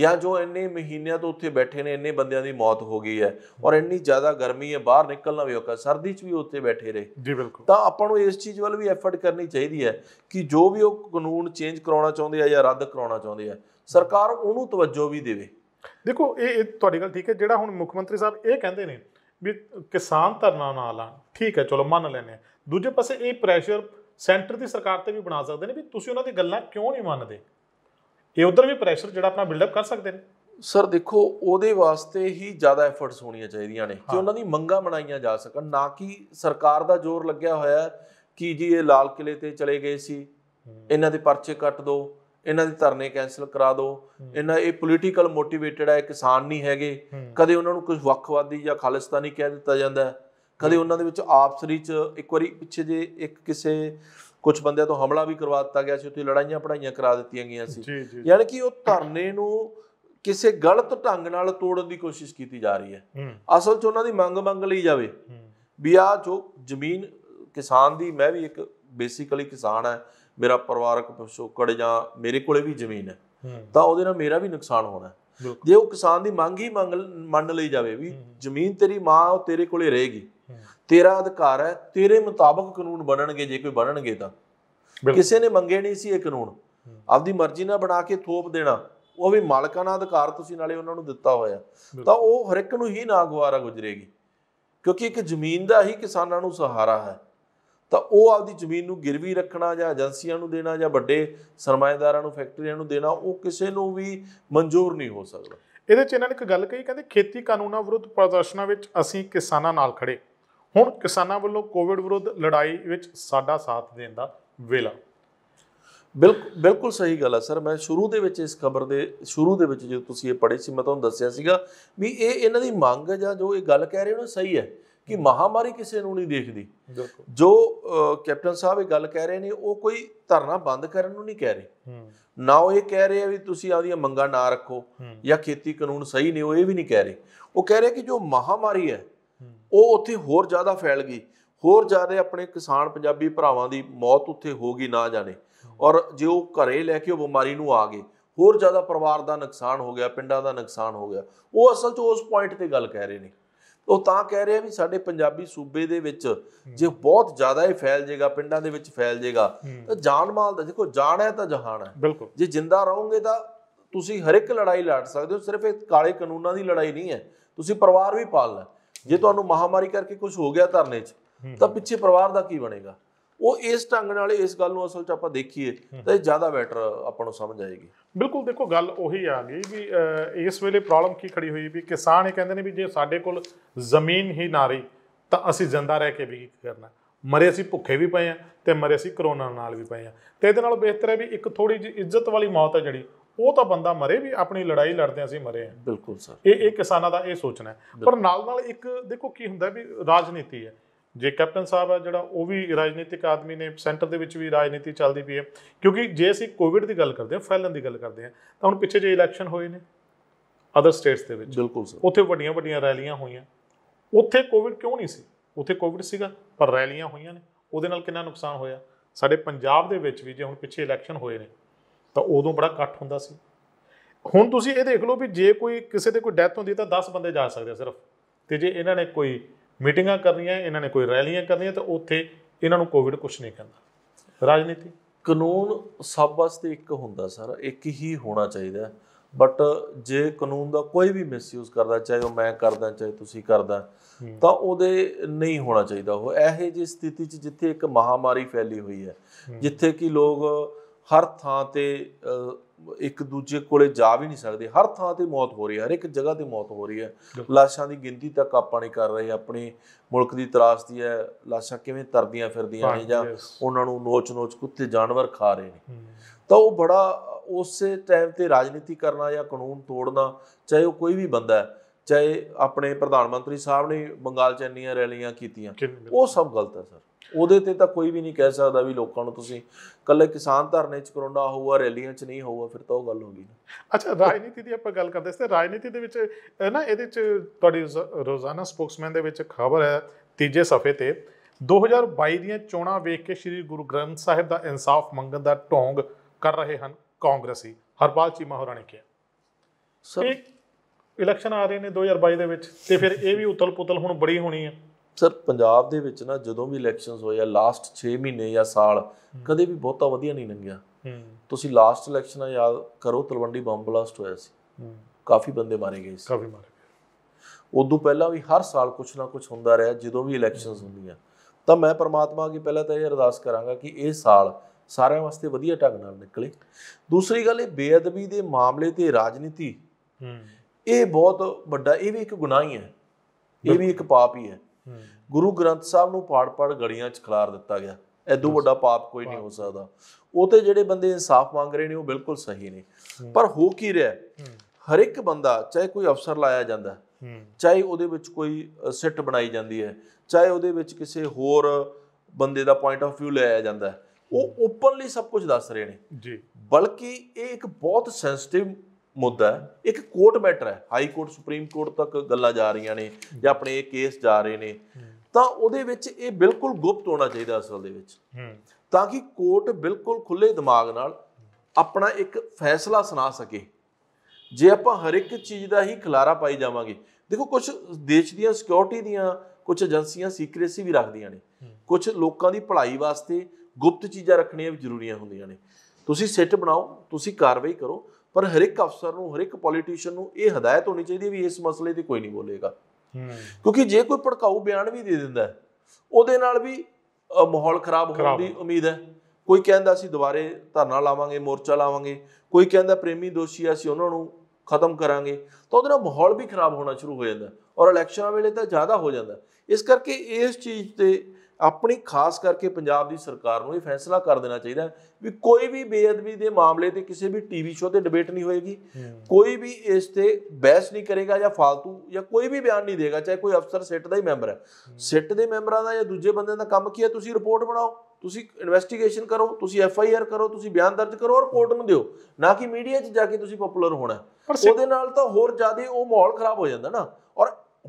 ਜਾਂ ਜੋ ਇੰਨੇ ਮਹੀਨਿਆਂ ਤੋਂ ਉੱਥੇ ਬੈਠੇ ਨੇ ਇੰਨੇ ਬੰਦਿਆਂ ਦੀ ਮੌਤ ਹੋ ਗਈ ਹੈ ਔਰ ਇੰਨੀ ਜ਼ਿਆਦਾ ਗਰਮੀ ਹੈ ਬਾਹਰ ਨਿਕਲਣਾ ਵੀ ਔਖਾ ਸਰਦੀ 'ਚ ਵੀ ਉੱਥੇ ਬੈਠੇ ਰਹੇ ਜੀ ਬਿਲਕੁਲ ਤਾਂ ਆਪਾਂ ਨੂੰ ਇਸ ਚੀਜ਼ ਵੱਲ ਵੀ ਐਫਰਟ ਕਰਨੀ ਚਾਹੀਦੀ ਹੈ ਕਿ ਜੋ ਵੀ ਉਹ ਕਾਨੂੰਨ ਚੇਂਜ ਕਰਾਉਣਾ ਚਾਹੁੰਦੇ ਆ ਜਾਂ ਰੱਦ ਕਰਾਉਣਾ ਚਾਹੁੰਦੇ ਆ ਸਰਕਾਰ ਉਹਨੂੰ ਤਵੱਜੋ ਵੀ ਦੇਵੇ ਦੇਖੋ ਇਹ ਤੁਹਾਡੀ ਗੱਲ ਠੀਕ ਹੈ ਜਿਹੜਾ ਹੁਣ ਮੁੱਖ ਮੰਤਰੀ ਸਾਹਿਬ ਇਹ ਕਹਿੰਦੇ ਨੇ ਵੀ ਕਿਸਾਨ ਧਰਨਾ ਨਾ ਲਾਣ ਠੀਕ ਹੈ ਚਲੋ ਮੰਨ ਲੈਨੇ ਦੂਜੇ ਪਾਸੇ ਇਹ ਪ੍ਰੈਸ਼ਰ ਸੈਂਟਰ ਦੀ ਸਰਕਾਰ ਤੇ ਵੀ ਬਣਾ ਸਕਦੇ ਨੇ ਵੀ ਤੁਸੀਂ ਉਹਨਾਂ ਦੀ ਗੱਲਾਂ ਕਿਉਂ ਨਹੀਂ ਮੰਨਦੇ ਇਹ ਉਧਰ ਵੀ ਪ੍ਰੈਸ਼ਰ ਜਿਹੜਾ ਆਪਣਾ ਬਿਲਡ ਅਪ ਕਰ ਸਕਦੇ ਨੇ ਸਰ ਦੇਖੋ ਉਹਦੇ ਵਾਸਤੇ ਹੀ ਜ਼ਿਆਦਾ ਐਫਰਟਸ ਹੋਣੀਆਂ ਚਾਹੀਦੀਆਂ ਨੇ ਕਿ ਉਹਨਾਂ ਦੀ ਮੰਗਾਂ ਬਣਾਈਆਂ ਜਾ ਸਕਣ ਨਾ ਕਿ ਸਰਕਾਰ ਦਾ ਜ਼ੋਰ ਲੱਗਿਆ ਹੋਇਆ ਕਿ ਜੀ ਇਹ ਲਾਲ ਕਿਲੇ ਤੇ ਚਲੇ ਗਏ ਸੀ ਇਹਨਾਂ ਦੇ ਪਰਚੇ ਕੱਟ ਦਿਓ ਇਹਨਾਂ ਦੇ ਧਰਨੇ ਕੈਨਸਲ ਕਰਾ ਦਿਓ ਇਹਨਾਂ ਇਹ ਪੋਲੀਟੀਕਲ ਮੋਟੀਵੇਟਡ ਹੈ ਕਿਸਾਨ ਨਹੀਂ ਹੈਗੇ ਕਦੇ ਉਹਨਾਂ ਨੂੰ ਕੁਝ ਵੱਖਵਾਦੀ ਜਾਂ ਖਾਲਿਸਤਾਨੀ ਕਹਿ ਦਿੱਤਾ ਜਾਂਦਾ ਕਦੇ ਉਹਨਾਂ ਦੇ ਵਿੱਚ ਆਪਸਰੀ ਚ ਇੱਕ ਵਾਰੀ ਪਿੱਛੇ ਜੇ ਇੱਕ ਕਿਸੇ ਕੁਝ ਬੰਦਿਆਂ ਤੋਂ ਹਮਲਾ ਵੀ ਕਰਵਾ ਦਿੱਤਾ ਗਿਆ ਸੀ ਉੱਥੇ ਲੜਾਈਆਂ ਪੜਾਈਆਂ ਕਰਾ ਦਿੱਤੀਆਂ ਗਈਆਂ ਸੀ ਯਾਨੀ ਕਿ ਉਹ ਧਰਨੇ ਨੂੰ ਕਿਸੇ ਗਲਤ ਢੰਗ ਨਾਲ ਤੋੜਨ ਦੀ ਕੋਸ਼ਿਸ਼ ਕੀਤੀ ਜਾ ਰਹੀ ਹੈ ਅਸਲ 'ਚ ਉਹਨਾਂ ਦੀ ਮੰਗ ਮੰਗ ਲਈ ਜਾਵੇ ਵੀ ਆ ਜੋ ਜ਼ਮੀਨ ਕਿਸਾਨ ਦੀ ਮੈਂ ਵੀ ਇੱਕ ਬੇਸਿਕਲੀ ਕਿਸਾਨ ਹੈ ਮੇਰਾ ਪਰਿਵਾਰਕ ਪਿਛੋਕੜ ਜਾਂ ਮੇਰੇ ਕੋਲੇ ਵੀ ਜ਼ਮੀਨ ਹੈ ਤਾਂ ਉਹਦੇ ਨਾਲ ਮੇਰਾ ਵੀ ਨੁਕਸਾਨ ਹੋਣਾ ਜੇ ਉਹ ਕਿਸਾਨ ਦੀ ਮੰਗ ਹੀ ਮੰਨ ਲਈ ਜਾਵੇ ਵੀ ਜ਼ਮੀਨ ਤੇਰੀ ਮਾਂ ਉਹ ਤੇਰੇ ਕੋਲੇ ਰਹੇਗੀ ਤੇਰਾ ਅਧਿਕਾਰ ਹੈ ਤੇਰੇ ਮੁਤਾਬਕ ਕਾਨੂੰਨ ਬਣਨਗੇ ਜੇ ਕੋਈ ਬਣਨਗੇ ਤਾਂ ਕਿਸੇ ਨੇ ਮੰਗੇ ਨਹੀਂ ਸੀ ਇਹ ਕਾਨੂੰਨ ਆਪਦੀ ਮਰਜ਼ੀ ਨਾਲ ਬਣਾ ਕੇ ਥੋਪ ਦੇਣਾ ਉਹ ਵੀ ਮਾਲਕਾਨਾ ਅਧਿਕਾਰ ਤੁਸੀਂ ਨਾਲੇ ਉਹਨਾਂ ਨੂੰ ਦਿੱਤਾ ਹੋਇਆ ਤਾਂ ਉਹ ਹਰ ਇੱਕ ਨੂੰ ਹੀ ਨਾਗਵਾਰਾ ਗੁਜਰੇਗੀ ਕਿਉਂਕਿ ਇੱਕ ਜ਼ਮੀਨ ਦਾ ਹੀ ਕਿਸਾਨਾਂ ਨੂੰ ਸਹਾਰਾ ਹੈ ਤਾਂ ਉਹ ਆਪਦੀ ਜ਼ਮੀਨ ਨੂੰ ਗਿਰਵੀ ਰੱਖਣਾ ਜਾਂ ਏਜੰਸੀਆਂ ਨੂੰ ਦੇਣਾ ਜਾਂ ਵੱਡੇ ਸਰਮਾਇਦਾਰਾਂ ਨੂੰ ਫੈਕਟਰੀਆਂ ਨੂੰ ਦੇਣਾ ਉਹ ਕਿਸੇ ਨੂੰ ਵੀ ਮਨਜ਼ੂਰ ਨਹੀਂ ਹੋ ਸਕਦਾ ਇਹਦੇ ਚ ਇਹਨਾਂ ਨੇ ਇੱਕ ਗੱਲ ਕਹੀ ਕਹਿੰਦੇ ਖੇਤੀ ਕਾਨੂੰਨਾਂ ਵਿਰੁੱਧ ਪ੍ਰਦਰਸ਼ਨਾਂ ਵਿੱਚ ਅਸੀਂ ਕਿਸਾਨਾਂ ਨਾਲ ਖੜੇ ਹੁਣ ਕਿਸਾਨਾਂ ਵੱਲੋਂ ਕੋਵਿਡ ਵਿਰੁੱਧ ਲੜਾਈ ਵਿੱਚ ਸਾਡਾ ਸਾਥ ਦੇਣ ਦਾ ਵੇਲਾ ਬਿਲਕੁਲ ਬਿਲਕੁਲ ਸਹੀ ਗੱਲ ਹੈ ਸਰ ਮੈਂ ਸ਼ੁਰੂ ਦੇ ਵਿੱਚ ਇਸ ਖਬਰ ਦੇ ਸ਼ੁਰੂ ਦੇ ਵਿੱਚ ਜਦੋਂ ਤੁਸੀਂ ਇਹ ਪੜ੍ਹੀ ਸੀ ਮੈਂ ਤੁਹਾਨੂੰ ਦੱਸਿਆ ਸੀਗਾ ਵੀ ਇਹ ਇਹਨਾਂ ਦੀ ਮੰਗ ਹੈ ਜਾਂ ਜੋ ਇਹ ਗੱਲ ਕਹਿ ਰਹੇ ਉਹ ਸਹੀ ਹੈ ਕਿ ਮਹਾਮਾਰੀ ਕਿਸੇ ਨੂੰ ਨਹੀਂ ਦੇਖਦੀ ਜੋ ਕੈਪਟਨ ਸਾਹਿਬ ਇਹ ਗੱਲ ਕਹਿ ਰਹੇ ਨੇ ਉਹ ਕੋਈ ਧਰਨਾ ਬੰਦ ਕਰਨ ਨੂੰ ਨਹੀਂ ਕਹਿ ਰਹੇ ਨਾ ਉਹ ਇਹ ਕਹਿ ਰਹੇ ਆ ਵੀ ਤੁਸੀਂ ਆਪਦੀਆਂ ਮੰਗਾਂ ਨਾ ਰੱਖੋ ਜਾਂ ਖੇਤੀ ਕਾਨੂੰਨ ਸਹੀ ਨਹੀਂ ਉਹ ਇਹ ਵੀ ਨਹੀਂ ਕਹਿ ਰਹੇ ਉਹ ਕਹਿ ਰਹੇ ਕਿ ਜੋ ਮਹਾਮਾਰੀ ਹੈ ਉਹ ਉੱਥੇ ਹੋਰ ਜ਼ਿਆਦਾ ਫੈਲ ਗਈ ਹੋਰ ਜ਼ਿਆਦਾ ਆਪਣੇ ਕਿਸਾਨ ਪੰਜਾਬੀ ਭਰਾਵਾਂ ਦੀ ਮੌਤ ਉੱਥੇ ਹੋ ਗਈ ਨਾ ਜਾਣੇ ਔਰ ਜੇ ਉਹ ਘਰੇ ਲੈ ਕੇ ਉਹ ਬਿਮਾਰੀ ਨੂੰ ਆ ਗਏ ਹੋਰ ਜ਼ਿਆਦਾ ਪਰਿਵਾਰ ਦਾ ਨੁਕਸਾਨ ਹੋ ਗਿਆ ਪਿੰਡਾਂ ਦਾ ਨੁਕਸਾਨ ਹੋ ਗਿਆ ਉਹ ਅਸਲ 'ਚ ਉਸ ਪੁਆਇੰਟ ਤੇ ਗੱਲ ਕਹਿ ਰਹੇ ਨੇ ਉਹ ਤਾਂ ਕਹਿ ਰਿਹਾ ਵੀ ਸਾਡੇ ਪੰਜਾਬੀ ਸੂਬੇ ਦੇ ਵਿੱਚ ਜੇ ਬਹੁਤ ਜ਼ਿਆਦਾ ਇਹ ਫੈਲ ਜਾਏਗਾ ਪਿੰਡਾਂ ਦੇ ਵਿੱਚ ਫੈਲ ਜਾਏਗਾ ਤਾਂ ਜਾਨ ਮਾਲ ਦਾ ਦੇਖੋ ਜਾਨ ਹੈ ਤਾਂ ਜਹਾਨ ਹੈ ਜੇ ਜਿੰਦਾ ਰਹੋਗੇ ਤਾਂ ਤੁਸੀਂ ਹਰ ਇੱਕ ਲੜਾਈ ਲੜ ਸਕਦੇ ਹੋ ਸਿਰਫ ਇਹ ਕਾਲੇ ਕਾਨੂੰਨਾਂ ਦੀ ਲੜਾਈ ਨਹੀਂ ਹੈ ਤੁਸੀਂ ਪਰਿਵਾਰ ਵੀ ਪਾਲਣਾ ਜੇ ਤੁਹਾਨੂੰ ਮਹਾਮਾਰੀ ਕਰਕੇ ਕੁਝ ਹੋ ਗਿਆ ਧਰਨੇ 'ਚ ਤਾਂ ਪਿੱਛੇ ਪਰਿਵਾਰ ਦਾ ਕੀ ਬਣੇਗਾ ਉਹ ਇਸ ਢੰਗ ਨਾਲ ਇਸ ਗੱਲ ਨੂੰ ਅਸਲ 'ਚ ਆਪਾਂ ਦੇਖੀਏ ਤਾਂ ਜ਼ਿਆਦਾ ਬੈਟਰ ਆਪਾਂ ਨੂੰ ਸਮਝ ਆਏਗੀ ਬਿਲਕੁਲ ਦੇਖੋ ਗੱਲ ਉਹੀ ਆ ਗਈ ਵੀ ਇਸ ਵੇਲੇ ਪ੍ਰੋਬਲਮ ਕੀ ਖੜੀ ਹੋਈ ਵੀ ਕਿਸਾਨ ਇਹ ਕਹਿੰਦੇ ਨੇ ਵੀ ਜੇ ਸਾਡੇ ਕੋਲ ਜ਼ਮੀਨ ਹੀ ਨਾ ਰਹੀ ਤਾਂ ਅਸੀਂ ਜ਼ਿੰਦਾ ਰਹਿ ਕੇ ਵੀ ਕੀ ਕਰਨਾ ਮਰੇ ਅਸੀਂ ਭੁੱਖੇ ਵੀ ਪਏ ਆ ਤੇ ਮਰੇ ਅਸੀਂ ਕਰੋਨਾ ਨਾਲ ਵੀ ਪਏ ਆ ਤੇ ਇਹਦੇ ਨਾਲ ਬਿਹਤਰ ਹੈ ਵੀ ਇੱਕ ਥੋੜੀ ਜਿਹੀ ਇੱਜ਼ਤ ਵਾਲੀ ਮੌਤ ਹੈ ਜਿਹੜੀ ਉਹ ਤਾਂ ਬੰਦਾ ਮਰੇ ਵੀ ਆਪਣੀ ਲੜਾਈ ਲੜਦੇ ਅਸੀਂ ਮਰੇ ਆ ਬਿਲਕੁਲ ਸਰ ਇਹ ਇਹ ਕਿਸਾਨਾਂ ਦਾ ਇਹ ਸੋਚਣਾ ਪਰ ਨਾਲ ਨਾਲ ਇੱਕ ਦੇਖੋ ਕੀ ਹੁੰਦਾ ਵੀ ਰਾਜਨੀਤੀ ਹੈ ਜੇ ਕੈਪਟਨ ਸਾਹਿਬ ਆ ਜਿਹੜਾ ਉਹ ਵੀ ਰਾਜਨੀਤਿਕ ਆਦਮੀ ਨੇ ਸੈਂਟਰ ਦੇ ਵਿੱਚ ਵੀ ਰਾਜਨੀਤੀ ਚੱਲਦੀ ਪਈ ਹੈ ਕਿਉਂਕਿ ਜੇ ਅਸੀਂ ਕੋਵਿਡ ਦੀ ਗੱਲ ਕਰਦੇ ਹਾਂ ਫੈਲਣ ਦੀ ਗੱਲ ਕਰਦੇ ਹਾਂ ਤਾਂ ਹੁਣ ਪਿੱਛੇ ਜੇ ਇਲੈਕਸ਼ਨ ਹੋਏ ਨੇ ਅਦਰ ਸਟੇਟਸ ਦੇ ਵਿੱਚ ਬਿਲਕੁਲ ਸਰ ਉੱਥੇ ਵੱਡੀਆਂ ਵੱਡੀਆਂ ਰੈਲੀਆਂ ਹੋਈਆਂ ਉੱਥੇ ਕੋਵਿਡ ਕਿਉਂ ਨਹੀਂ ਸੀ ਉੱਥੇ ਕੋਵਿਡ ਸੀਗਾ ਪਰ ਰੈਲੀਆਂ ਹੋਈਆਂ ਨੇ ਉਹਦੇ ਨਾਲ ਕਿੰਨਾ ਨੁਕਸਾਨ ਹੋਇਆ ਸਾਡੇ ਪੰਜਾਬ ਦੇ ਵਿੱਚ ਵੀ ਜੇ ਹੁਣ ਪਿੱਛੇ ਇਲੈਕਸ਼ਨ ਹੋਏ ਨੇ ਤਾਂ ਉਦੋਂ ਬੜਾ ਇਕੱਠ ਹੁੰਦਾ ਸੀ ਹੁਣ ਤੁਸੀਂ ਇਹ ਦੇਖ ਲਓ ਵੀ ਜੇ ਕੋਈ ਕਿਸੇ ਦੇ ਕੋਈ ਡੈਥ ਹੁੰਦੀ ਤਾਂ 10 ਬੰਦੇ ਜਾ ਸਕਦੇ ਸਿਰਫ ਤੇ ਜੇ ਇਹਨਾਂ ਨੇ ਕੋਈ ਮੀਟਿੰਗਾਂ ਕਰਨੀਆਂ ਇਹਨਾਂ ਨੇ ਕੋਈ ਰੈਲੀਆਂ ਕਰਨੀਆਂ ਤਾਂ ਉੱਥੇ ਇਹਨਾਂ ਨੂੰ ਕੋਵਿਡ ਕੁਝ ਨਹੀਂ ਕਹਿੰਦਾ ਰਾਜਨੀਤੀ ਕਾਨੂੰਨ ਸਭ ਵਾਸਤੇ ਇੱਕ ਹੁੰਦਾ ਸਰ ਇੱਕ ਹੀ ਹੋਣਾ ਚਾਹੀਦਾ ਬਟ ਜੇ ਕਾਨੂੰਨ ਦਾ ਕੋਈ ਵੀ ਮਿਸਯੂਜ਼ ਕਰਦਾ ਚਾਹੇ ਉਹ ਮੈਂ ਕਰਦਾ ਚਾਹੇ ਤੁਸੀਂ ਕਰਦਾ ਤਾਂ ਉਹਦੇ ਨਹੀਂ ਹੋਣਾ ਚਾਹੀਦਾ ਉਹ ਇਹੋ ਜੀ ਸਥਿਤੀ 'ਚ ਜਿੱਥੇ ਇੱਕ ਮਹਾਮਾਰੀ ਫੈਲੀ ਹੋਈ ਹੈ ਜਿੱਥੇ ਕਿ ਲੋਕ ਹਰ ਥਾਂ ਤੇ ਇੱਕ ਦੂਜੇ ਕੋਲੇ ਜਾ ਵੀ ਨਹੀਂ ਸਕਦੇ ਹਰ ਥਾਂ ਤੇ ਮੌਤ ਹੋ ਰਹੀ ਹੈ ਹਰ ਇੱਕ ਜਗ੍ਹਾ ਤੇ ਮੌਤ ਹੋ ਰਹੀ ਹੈ ਲਾਸ਼ਾਂ ਦੀ ਗਿਣਤੀ ਤੱਕ ਆਪਾਂ ਨਹੀਂ ਕਰ ਰਹੇ ਆਪਣੇ ਮੁਲਕ ਦੀ ਤਰਾਸਦੀ ਹੈ ਲਾਸ਼ਾਂ ਕਿਵੇਂ ਤਰਦੀਆਂ ਫਿਰਦੀਆਂ ਨੇ ਜਾਂ ਉਹਨਾਂ ਨੂੰ ਨੋਚ-ਨੋਚ ਕੁੱਤੇ ਜਾਨਵਰ ਖਾ ਰਹੇ ਨੇ ਤਾਂ ਉਹ ਬੜਾ ਉਸੇ ਟਾਈਮ ਤੇ ਰਾਜਨੀਤੀ ਕਰਨਾ ਜਾਂ ਕਾਨੂੰਨ ਤੋੜਨਾ ਚਾਹੇ ਉਹ ਕੋਈ ਵੀ ਬੰਦਾ ਹੈ ਚਾਹੇ ਆਪਣੇ ਪ੍ਰਧਾਨ ਮੰਤਰੀ ਸਾਹਿਬ ਨੇ ਬੰਗਾਲ ਚ ਇੰਨੀਆਂ ਰੈਲੀਆਂ ਕੀਤੀਆਂ ਉਹ ਸਭ ਗਲਤ ਹੈ ਸਰ ਉਹਦੇ ਤੇ ਤਾਂ ਕੋਈ ਵੀ ਨਹੀਂ ਕਹਿ ਸਕਦਾ ਵੀ ਲੋਕਾਂ ਨੂੰ ਤੁਸੀਂ ਕੱਲੇ ਕਿਸਾਨ ਧਰਨੇ 'ਚ ਕਰੋਨਾ ਹੋਊਗਾ ਰੈਲੀਆਂ 'ਚ ਨਹੀਂ ਹੋਊਗਾ ਫਿਰ ਤਾਂ ਉਹ ਗੱਲ ਹੋ ਗਈ ਅੱਛਾ ਰਾਜਨੀਤੀ ਦੀ ਆਪਾਂ ਗੱਲ ਕਰਦੇ ਸੀ ਤੇ ਰਾਜਨੀਤੀ ਦੇ ਵਿੱਚ ਨਾ ਇਹਦੇ 'ਚ ਤੁਹਾਡੀ ਰੋਜ਼ਾਨਾ ਸਪੋਕਸਮੈਨ ਦੇ ਵਿੱਚ ਖਬਰ ਹੈ ਤੀਜੇ ਸਫੇ ਤੇ 2022 ਦੀਆਂ ਚੋਣਾਂ ਵੇਖ ਕੇ ਸ੍ਰੀ ਗੁਰੂ ਗ੍ਰੰਥ ਸਾਹਿਬ ਦਾ ਇਨਸਾਫ ਮੰਗਣ ਦਾ ਢੋਂਗ ਕਰ ਰਹੇ ਹਨ ਕਾਂਗਰਸੀ ਹਰਪਾਲ ਚੀਮਾ ਹੋਰਾਂ ਨੇ ਕਿਹਾ ਸਰ ਇਲੈਕਸ਼ਨ ਆ ਰਹੇ ਨੇ 2022 ਦੇ ਵਿੱਚ ਤੇ ਫਿਰ ਇਹ ਵੀ ਉਤਲ-ਪੁਤਲ ਹੁਣ ਬੜੀ ਹੋਣੀ ਹੈ ਸਰ ਪੰਜਾਬ ਦੇ ਵਿੱਚ ਨਾ ਜਦੋਂ ਵੀ ਇਲੈਕਸ਼ਨਸ ਹੋਏ ਆ ਲਾਸਟ 6 ਮਹੀਨੇ ਜਾਂ ਸਾਲ ਕਦੇ ਵੀ ਬਹੁਤਾ ਵਧੀਆ ਨਹੀਂ ਲੰਘਿਆ ਤੁਸੀਂ ਲਾਸਟ ਇਲੈਕਸ਼ਨ ਯਾਦ ਕਰੋ ਤਲਵੰਡੀ ਬੰਬ ਬਲਾਸਟ ਹੋਇਆ ਸੀ ਕਾਫੀ ਬੰਦੇ ਮਾਰੇ ਗਏ ਸੀ ਕਾਫੀ ਮਾਰੇ ਗਏ ਉਦੋਂ ਪਹਿਲਾਂ ਵੀ ਹਰ ਸਾਲ ਕੁਝ ਨਾ ਕੁਝ ਹੁੰਦਾ ਰਿਹਾ ਜਦੋਂ ਵੀ ਇਲੈਕਸ਼ਨਸ ਹੁੰਦੀਆਂ ਤਾਂ ਮੈਂ ਪਰਮਾਤਮਾ ਅੱਗੇ ਪਹਿਲਾਂ ਤਾਂ ਇਹ ਅਰਦਾਸ ਕਰਾਂਗਾ ਕਿ ਇਹ ਸਾਲ ਸਾਰਿਆਂ ਵਾਸਤੇ ਵਧੀਆ ਢੰਗ ਨਾਲ ਨਿਕਲੇ ਦੂਸਰੀ ਗੱਲ ਇਹ ਬੇਅਦਬੀ ਦੇ ਮਾਮਲੇ ਤੇ ਰਾਜਨੀਤੀ ਇਹ ਬਹੁਤ ਵੱਡਾ ਇਹ ਵੀ ਇੱਕ ਗੁਨਾਹ ਹੀ ਹੈ ਇਹ ਵੀ ਇੱਕ ਪਾਪ ਹੀ ਹੈ ਗੁਰੂ ਗ੍ਰੰਥ ਸਾਹਿਬ ਨੂੰ ਪਾੜ-ਪਾੜ ਗੜੀਆਂ 'ਚ ਖਿਲਾਰ ਦਿੱਤਾ ਗਿਆ ਐਦੋ ਵੱਡਾ ਪਾਪ ਕੋਈ ਨਹੀਂ ਹੋ ਸਕਦਾ ਉਹ ਤੇ ਜਿਹੜੇ ਬੰਦੇ ਇਨਸਾਫ ਮੰਗ ਰਹੇ ਨੇ ਉਹ ਬਿਲਕੁਲ ਸਹੀ ਨੇ ਪਰ ਹੋ ਕੀ ਰਿਹਾ ਹਰ ਇੱਕ ਬੰਦਾ ਚਾਹੇ ਕੋਈ ਅਫਸਰ ਲਾਇਆ ਜਾਂਦਾ ਚਾਹੇ ਉਹਦੇ ਵਿੱਚ ਕੋਈ ਸਿੱਟ ਬਣਾਈ ਜਾਂਦੀ ਹੈ ਚਾਹੇ ਉਹਦੇ ਵਿੱਚ ਕਿਸੇ ਹੋਰ ਬੰਦੇ ਦਾ ਪੁਆਇੰਟ ਆਫ View ਲਿਆਇਆ ਜਾਂਦਾ ਉਹ ਓਪਨਲੀ ਸਭ ਕੁਝ ਦੱਸ ਰਹੇ ਨੇ ਜੀ ਬਲਕਿ ਇਹ ਇੱਕ ਬਹੁਤ ਸੈਂਸਿਟਿਵ ਮੁੱਦਾ ਇੱਕ ਕੋਰਟ ਮੈਟਰ ਹੈ ਹਾਈ ਕੋਰਟ ਸੁਪਰੀਮ ਕੋਰਟ ਤੱਕ ਗੱਲਾਂ ਜਾ ਰਹੀਆਂ ਨੇ ਜਾਂ ਆਪਣੇ ਇਹ ਕੇਸ ਜਾ ਰਹੇ ਨੇ ਤਾਂ ਉਹਦੇ ਵਿੱਚ ਇਹ ਬਿਲਕੁਲ ਗੁਪਤ ਹੋਣਾ ਚਾਹੀਦਾ ਅਸਲ ਦੇ ਵਿੱਚ ਤਾਂ ਕਿ ਕੋਰਟ ਬਿਲਕੁਲ ਖੁੱਲੇ ਦਿਮਾਗ ਨਾਲ ਆਪਣਾ ਇੱਕ ਫੈਸਲਾ ਸੁਣਾ ਸਕੇ ਜੇ ਆਪਾਂ ਹਰ ਇੱਕ ਚੀਜ਼ ਦਾ ਹੀ ਖਲਾਰਾ ਪਾਈ ਜਾਵਾਂਗੇ ਦੇਖੋ ਕੁਝ ਦੇਸ਼ ਦੀਆਂ ਸਿਕਿਉਰਿਟੀ ਦੀਆਂ ਕੁਝ ਏਜੰਸੀਆਂ ਸੀਕ੍ਰੇਸੀ ਵੀ ਰੱਖਦੀਆਂ ਨੇ ਕੁਝ ਲੋਕਾਂ ਦੀ ਭਲਾਈ ਵਾਸਤੇ ਗੁਪਤ ਚੀਜ਼ਾਂ ਰੱਖਣੀਆਂ ਵੀ ਜ਼ਰੂਰੀਆਂ ਹੁੰਦੀਆਂ ਨੇ ਤੁਸੀਂ ਸਿੱਟ ਬਣਾਓ ਤੁਸੀਂ ਕਾਰਵਾਈ ਕਰੋ ਪਰ ਹਰ ਇੱਕ ਅਫਸਰ ਨੂੰ ਹਰ ਇੱਕ ਪੋਲੀਟੀਸ਼ੀਅਨ ਨੂੰ ਇਹ ਹਦਾਇਤ ਹੋਣੀ ਚਾਹੀਦੀ ਵੀ ਇਸ ਮਸਲੇ ਤੇ ਕੋਈ ਨਹੀਂ ਬੋਲੇਗਾ ਕਿਉਂਕਿ ਜੇ ਕੋਈ ਭੜਕਾਊ ਬਿਆਨ ਵੀ ਦੇ ਦਿੰਦਾ ਉਹਦੇ ਨਾਲ ਵੀ ਮਾਹੌਲ ਖਰਾਬ ਹੋਣ ਦੀ ਉਮੀਦ ਹੈ ਕੋਈ ਕਹਿੰਦਾ ਅਸੀਂ ਦੁਬਾਰੇ ਧਰਨਾ ਲਾਵਾਂਗੇ ਮੋਰਚਾ ਲਾਵਾਂਗੇ ਕੋਈ ਕਹਿੰਦਾ ਪ੍ਰੇਮੀ ਦੋਸ਼ੀ ਆ ਸੀ ਉਹਨਾਂ ਨੂੰ ਖਤਮ ਕਰਾਂਗੇ ਤਾਂ ਉਹਦੇ ਨਾਲ ਮਾਹੌਲ ਵੀ ਖਰਾਬ ਹੋਣਾ ਸ਼ੁਰੂ ਹੋ ਜਾਂਦਾ ਔਰ ਇਲੈਕਸ਼ਨਾਂ ਵੇਲੇ ਤਾਂ ਜ਼ਿਆਦਾ ਹੋ ਜਾਂਦਾ ਇਸ ਕਰਕੇ ਇਸ ਚੀਜ਼ ਤੇ ਆਪਣੀ ਖਾਸ ਕਰਕੇ ਪੰਜਾਬ ਦੀ ਸਰਕਾਰ ਨੂੰ ਇਹ ਫੈਸਲਾ ਕਰ ਦੇਣਾ ਚਾਹੀਦਾ ਵੀ ਕੋਈ ਵੀ ਬੇਅਦਬੀ ਦੇ ਮਾਮਲੇ ਤੇ ਕਿਸੇ ਵੀ ਟੀਵੀ ਸ਼ੋਅ ਤੇ ਡਿਬੇਟ ਨਹੀਂ ਹੋਏਗੀ ਕੋਈ ਵੀ ਇਸ ਤੇ ਬਹਿਸ ਨਹੀਂ ਕਰੇਗਾ ਜਾਂ ਫालतू ਜਾਂ ਕੋਈ ਵੀ ਬਿਆਨ ਨਹੀਂ ਦੇਗਾ ਚਾਹੇ ਕੋਈ ਅਫਸਰ ਸਿੱਟ ਦਾ ਹੀ ਮੈਂਬਰ ਹੈ ਸਿੱਟ ਦੇ ਮੈਂਬਰਾਂ ਦਾ ਜਾਂ ਦੂਜੇ ਬੰਦੇ ਦਾ ਕੰਮ ਕੀ ਹੈ ਤੁਸੀਂ ਰਿਪੋਰਟ ਬਣਾਓ ਤੁਸੀਂ ਇਨਵੈਸਟੀਗੇਸ਼ਨ ਕਰੋ ਤੁਸੀਂ ਐਫ ਆਈ ਆਰ ਕਰੋ ਤੁਸੀਂ ਬਿਆਨ ਦਰਜ ਕਰੋ ਔਰ ਕੋਰਟ ਨੂੰ ਦਿਓ ਨਾ ਕਿ ਮੀਡੀਆ 'ਚ ਜਾ ਕੇ ਤੁਸੀਂ ਪਪੂਲਰ ਹੋਣਾ ਉਹਦੇ ਨਾਲ ਤਾਂ ਹੋਰ ਜ਼ਿਆਦਾ ਉਹ ਮਾਹੌਲ ਖਰਾਬ ਹੋ ਜਾਂਦਾ ਨਾ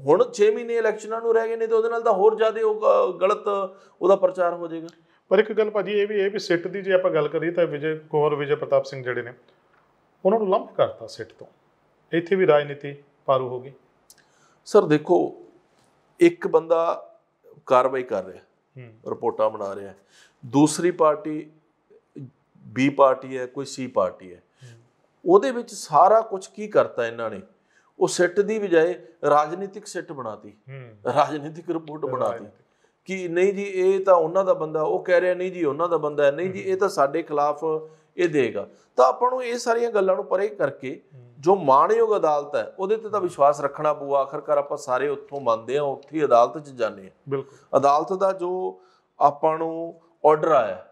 ਹੁਣ 6 ਮਹੀਨੇ ਇਲੈਕਸ਼ਨਾਂ ਨੂੰ ਰਹਿ ਗਏ ਨੇ ਤੇ ਉਹਦੇ ਨਾਲ ਤਾਂ ਹੋਰ ਜ਼ਿਆਦਾ ਉਹ ਗਲਤ ਉਹਦਾ ਪ੍ਰਚਾਰ ਹੋ ਜਾਏਗਾ ਪਰ ਇੱਕ ਗੱਲ ਭਾਜੀ ਇਹ ਵੀ ਇਹ ਵੀ ਸਿੱਟ ਦੀ ਜੇ ਆਪਾਂ ਗੱਲ ਕਰੀਏ ਤਾਂ ਵਿਜੇ ਕੋਰ ਵਿਜੇ ਪ੍ਰਤਾਪ ਸਿੰਘ ਜਿਹੜੇ ਨੇ ਉਹਨਾਂ ਨੂੰ ਲੰਬ ਕਰਤਾ ਸਿੱਟ ਤੋਂ ਇੱਥੇ ਵੀ ਰਾਜਨੀਤੀ ਪਾਰੂ ਹੋ ਗਈ ਸਰ ਦੇਖੋ ਇੱਕ ਬੰਦਾ ਕਾਰਵਾਈ ਕਰ ਰਿਹਾ ਰਿਪੋਰਟਾਂ ਬਣਾ ਰਿਹਾ ਦੂਸਰੀ ਪਾਰਟੀ ਬੀ ਪਾਰਟੀ ਹੈ ਕੋਈ ਸੀ ਪਾਰਟੀ ਹੈ ਉਹਦੇ ਵਿੱਚ ਸਾਰਾ ਕੁਝ ਕੀ ਕਰਤਾ ਇਹਨਾਂ ਨੇ ਉਹ ਸੈੱਟ ਦੀ ਬਜਾਏ ਰਾਜਨੀਤਿਕ ਸੈੱਟ ਬਣਾਤੀ ਰਾਜਨੀਤਿਕ ਰਿਪੋਰਟ ਬਣਾਤੀ ਕਿ ਨਹੀਂ ਜੀ ਇਹ ਤਾਂ ਉਹਨਾਂ ਦਾ ਬੰਦਾ ਉਹ ਕਹਿ ਰਿਹਾ ਨਹੀਂ ਜੀ ਉਹਨਾਂ ਦਾ ਬੰਦਾ ਨਹੀਂ ਜੀ ਇਹ ਤਾਂ ਸਾਡੇ ਖਿਲਾਫ ਇਹ ਦੇਗਾ ਤਾਂ ਆਪਾਂ ਨੂੰ ਇਹ ਸਾਰੀਆਂ ਗੱਲਾਂ ਨੂੰ ਪਰੇ ਕਰਕੇ ਜੋ ਮਾਣਯੋਗ ਅਦਾਲਤ ਹੈ ਉਹਦੇ ਤੇ ਤਾਂ ਵਿਸ਼ਵਾਸ ਰੱਖਣਾ ਪਊ ਆਖਰਕਾਰ ਆਪਾਂ ਸਾਰੇ ਉੱਥੋਂ ਮੰਨਦੇ ਆ ਉੱਥੇ ਅਦਾਲਤ 'ਚ ਜਾਂਦੇ ਆ ਬਿਲਕੁਲ ਅਦਾਲਤ ਦਾ ਜੋ ਆਪਾਂ ਨੂੰ ਆਰਡਰ ਆਇਆ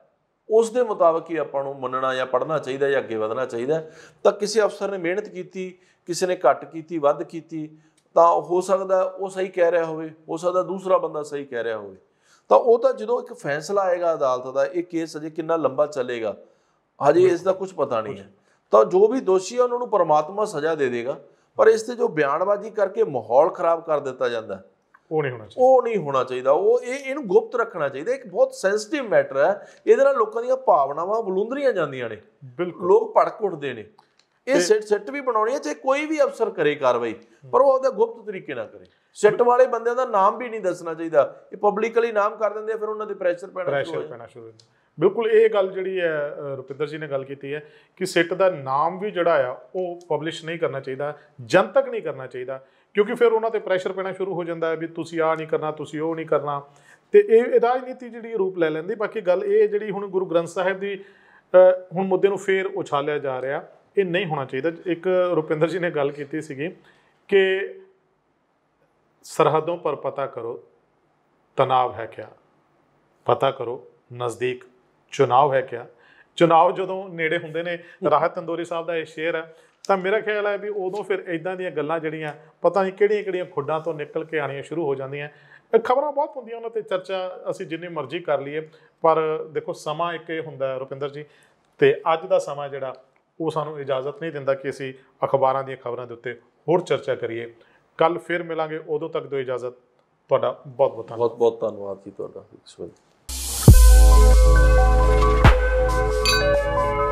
ਉਸ ਦੇ ਮੁਤਾਬਕ ਹੀ ਆਪਾਂ ਨੂੰ ਮੰਨਣਾ ਜਾਂ ਪੜਨਾ ਚਾਹੀਦਾ ਜਾਂ ਅੱਗੇ ਵਧਣਾ ਚਾਹੀਦਾ ਤਾਂ ਕਿਸੇ ਅਫਸਰ ਨੇ ਮਿਹਨਤ ਕੀਤੀ ਕਿਸੇ ਨੇ ਘੱਟ ਕੀਤੀ ਵੱਧ ਕੀਤੀ ਤਾਂ ਹੋ ਸਕਦਾ ਉਹ ਸਹੀ ਕਹਿ ਰਿਹਾ ਹੋਵੇ ਹੋ ਸਕਦਾ ਦੂਸਰਾ ਬੰਦਾ ਸਹੀ ਕਹਿ ਰਿਹਾ ਹੋਵੇ ਤਾਂ ਉਹ ਤਾਂ ਜਦੋਂ ਇੱਕ ਫੈਸਲਾ ਆਏਗਾ ਅਦਾਲਤ ਦਾ ਇਹ ਕੇਸ ਅਜੇ ਕਿੰਨਾ ਲੰਬਾ ਚੱਲੇਗਾ ਹਜੇ ਇਸ ਦਾ ਕੁਝ ਪਤਾ ਨਹੀਂ ਹੈ ਤਾਂ ਜੋ ਵੀ ਦੋਸ਼ੀ ਹੈ ਉਹਨਾਂ ਨੂੰ ਪਰਮਾਤਮਾ ਸਜ਼ਾ ਦੇ ਦੇਗਾ ਪਰ ਇਸ ਤੇ ਜੋ ਬਿਆਨਬਾਜ਼ੀ ਕਰਕੇ ਮਾਹੌਲ ਖਰਾਬ ਕਰ ਦਿੱਤਾ ਜਾਂਦਾ ਉਹ ਨਹੀਂ ਹੋਣਾ ਚਾਹੀਦਾ ਉਹ ਨਹੀਂ ਹੋਣਾ ਚਾਹੀਦਾ ਉਹ ਇਹ ਇਹਨੂੰ ਗੁਪਤ ਰੱਖਣਾ ਚਾਹੀਦਾ ਇੱਕ ਬਹੁਤ ਸੈਂਸਿਟਿਵ ਮੈਟਰ ਹੈ ਇਹਦੇ ਨਾਲ ਲੋਕਾਂ ਦੀਆਂ ਭਾਵਨਾਵਾਂ ਬਲੁੰਦਰੀਆਂ ਜਾਂਦੀਆਂ ਨੇ ਲੋਕ ਭੜਕ ਉੱਠਦੇ ਨੇ ਇਹ ਸਿੱਟ ਸਿੱਟ ਵੀ ਬਣਾਉਣੀ ਹੈ ਜੇ ਕੋਈ ਵੀ ਅਫਸਰ ਕਰੇ ਕਾਰਵਾਈ ਪਰ ਉਹ ਉਹਦਾ ਗੁਪਤ ਤਰੀਕੇ ਨਾਲ ਕਰੇ ਸਿੱਟ ਵਾਲੇ ਬੰਦਿਆਂ ਦਾ ਨਾਮ ਵੀ ਨਹੀਂ ਦੱਸਣਾ ਚਾਹੀਦਾ ਇਹ ਪਬਲਿਕਲੀ ਨਾਮ ਕਰ ਦਿੰਦੇ ਆ ਫਿਰ ਉਹਨਾਂ ਦੇ ਪ੍ਰੈਸ਼ਰ ਪੈਣਾ ਪ੍ਰੈਸ਼ਰ ਪੈਣਾ ਸ਼ੁਰੂ ਹੋ ਜਾਂਦਾ ਬਿਲਕੁਲ ਇਹ ਗੱਲ ਜਿਹੜੀ ਹੈ ਰੁਪਿੰਦਰ ਜੀ ਨੇ ਗੱਲ ਕੀਤੀ ਹੈ ਕਿ ਸਿੱਟ ਦਾ ਨਾਮ ਵੀ ਜਿਹੜਾ ਆ ਉਹ ਪਬਲਿਸ਼ ਨਹੀਂ ਕਰਨਾ ਚਾਹੀਦਾ ਜਨਤਕ ਨਹੀਂ ਕਰਨਾ ਚਾਹੀਦਾ ਕਿਉਂਕਿ ਫਿਰ ਉਹਨਾਂ ਤੇ ਪ੍ਰੈਸ਼ਰ ਪੈਣਾ ਸ਼ੁਰੂ ਹੋ ਜਾਂਦਾ ਹੈ ਵੀ ਤੁਸੀਂ ਆ ਨਹੀਂ ਕਰਨਾ ਤੁਸੀਂ ਉਹ ਨਹੀਂ ਕਰਨਾ ਤੇ ਇਹ ਰਾਜਨੀਤੀ ਜਿਹੜੀ ਰੂਪ ਲੈ ਲੈਂਦੀ ਬਾਕੀ ਗੱਲ ਇਹ ਜਿਹੜੀ ਹੁਣ ਗੁਰੂ ਗ੍ਰੰਥ ਸਾਹਿਬ ਦੀ ਹੁਣ ਮੁੱਦੇ ਨੂੰ ਫੇਰ ਉਛਾਲਿਆ ਜਾ ਰਿਹਾ ਇਹ ਨਹੀਂ ਹੋਣਾ ਚਾਹੀਦਾ ਇੱਕ ਰੁਪਿੰਦਰ ਜੀ ਨੇ ਗੱਲ ਕੀਤੀ ਸੀਗੀ ਕਿ ਸਰਹਦੋਂ ਪਰ ਪਤਾ ਕਰੋ ਤਣਾਅ ਹੈ ਕਿਆ ਪਤਾ ਕਰੋ ਨਜ਼ਦੀਕ ਚੁਣਾਵ ਹੈ ਕਿਆ ਚੁਣਾਵ ਜਦੋਂ ਨੇੜੇ ਹੁੰਦੇ ਨੇ ਰਾਹਤ ਤੰਦੋਰੀ ਸਾਹਿਬ ਦਾ ਇਹ ਸ਼ੇਰ ਹੈ ਤਾਂ ਮੇਰਾ ਖਿਆਲ ਹੈ ਵੀ ਉਦੋਂ ਫਿਰ ਇਦਾਂ ਦੀਆਂ ਗੱਲਾਂ ਜਿਹੜੀਆਂ ਪਤਾ ਨਹੀਂ ਕਿਹੜੀਆਂ-ਕਿਹੜੀਆਂ ਖੁੱਡਾਂ ਤੋਂ ਨਿਕਲ ਕੇ ਆਣੀਆਂ ਸ਼ੁਰੂ ਹੋ ਜਾਂਦੀਆਂ ਖਬਰਾਂ ਬਹੁਤ ਹੁੰਦੀਆਂ ਉਹਨਾਂ ਤੇ ਚਰਚਾ ਅਸੀਂ ਜਿੰਨੀ ਮਰਜ਼ੀ ਕਰ ਲਈਏ ਪਰ ਦੇਖੋ ਸਮਾਂ ਇੱਕ ਇਹ ਹੁੰਦਾ ਰੁਪਿੰਦਰ ਜੀ ਤੇ ਅੱਜ ਦਾ ਸਮਾਂ ਜਿਹੜਾ ਉਹ ਸਾਨੂੰ ਇਜਾਜ਼ਤ ਨਹੀਂ ਦਿੰਦਾ ਕਿ ਅਸੀਂ ਅਖਬਾਰਾਂ ਦੀਆਂ ਖਬਰਾਂ ਦੇ ਉੱਤੇ ਹੋਰ ਚਰਚਾ ਕਰੀਏ ਕੱਲ ਫਿਰ ਮਿਲਾਂਗੇ ਉਦੋਂ ਤੱਕ ਦਿਓ ਇਜਾਜ਼ਤ ਤੁਹਾਡਾ ਬਹੁਤ ਬਹੁਤ ਧੰਨਵਾਦ ਬਹੁਤ ਬਹੁਤ ਧੰਨਵਾਦ ਜੀ ਤੁਹਾਡਾ ਇਸ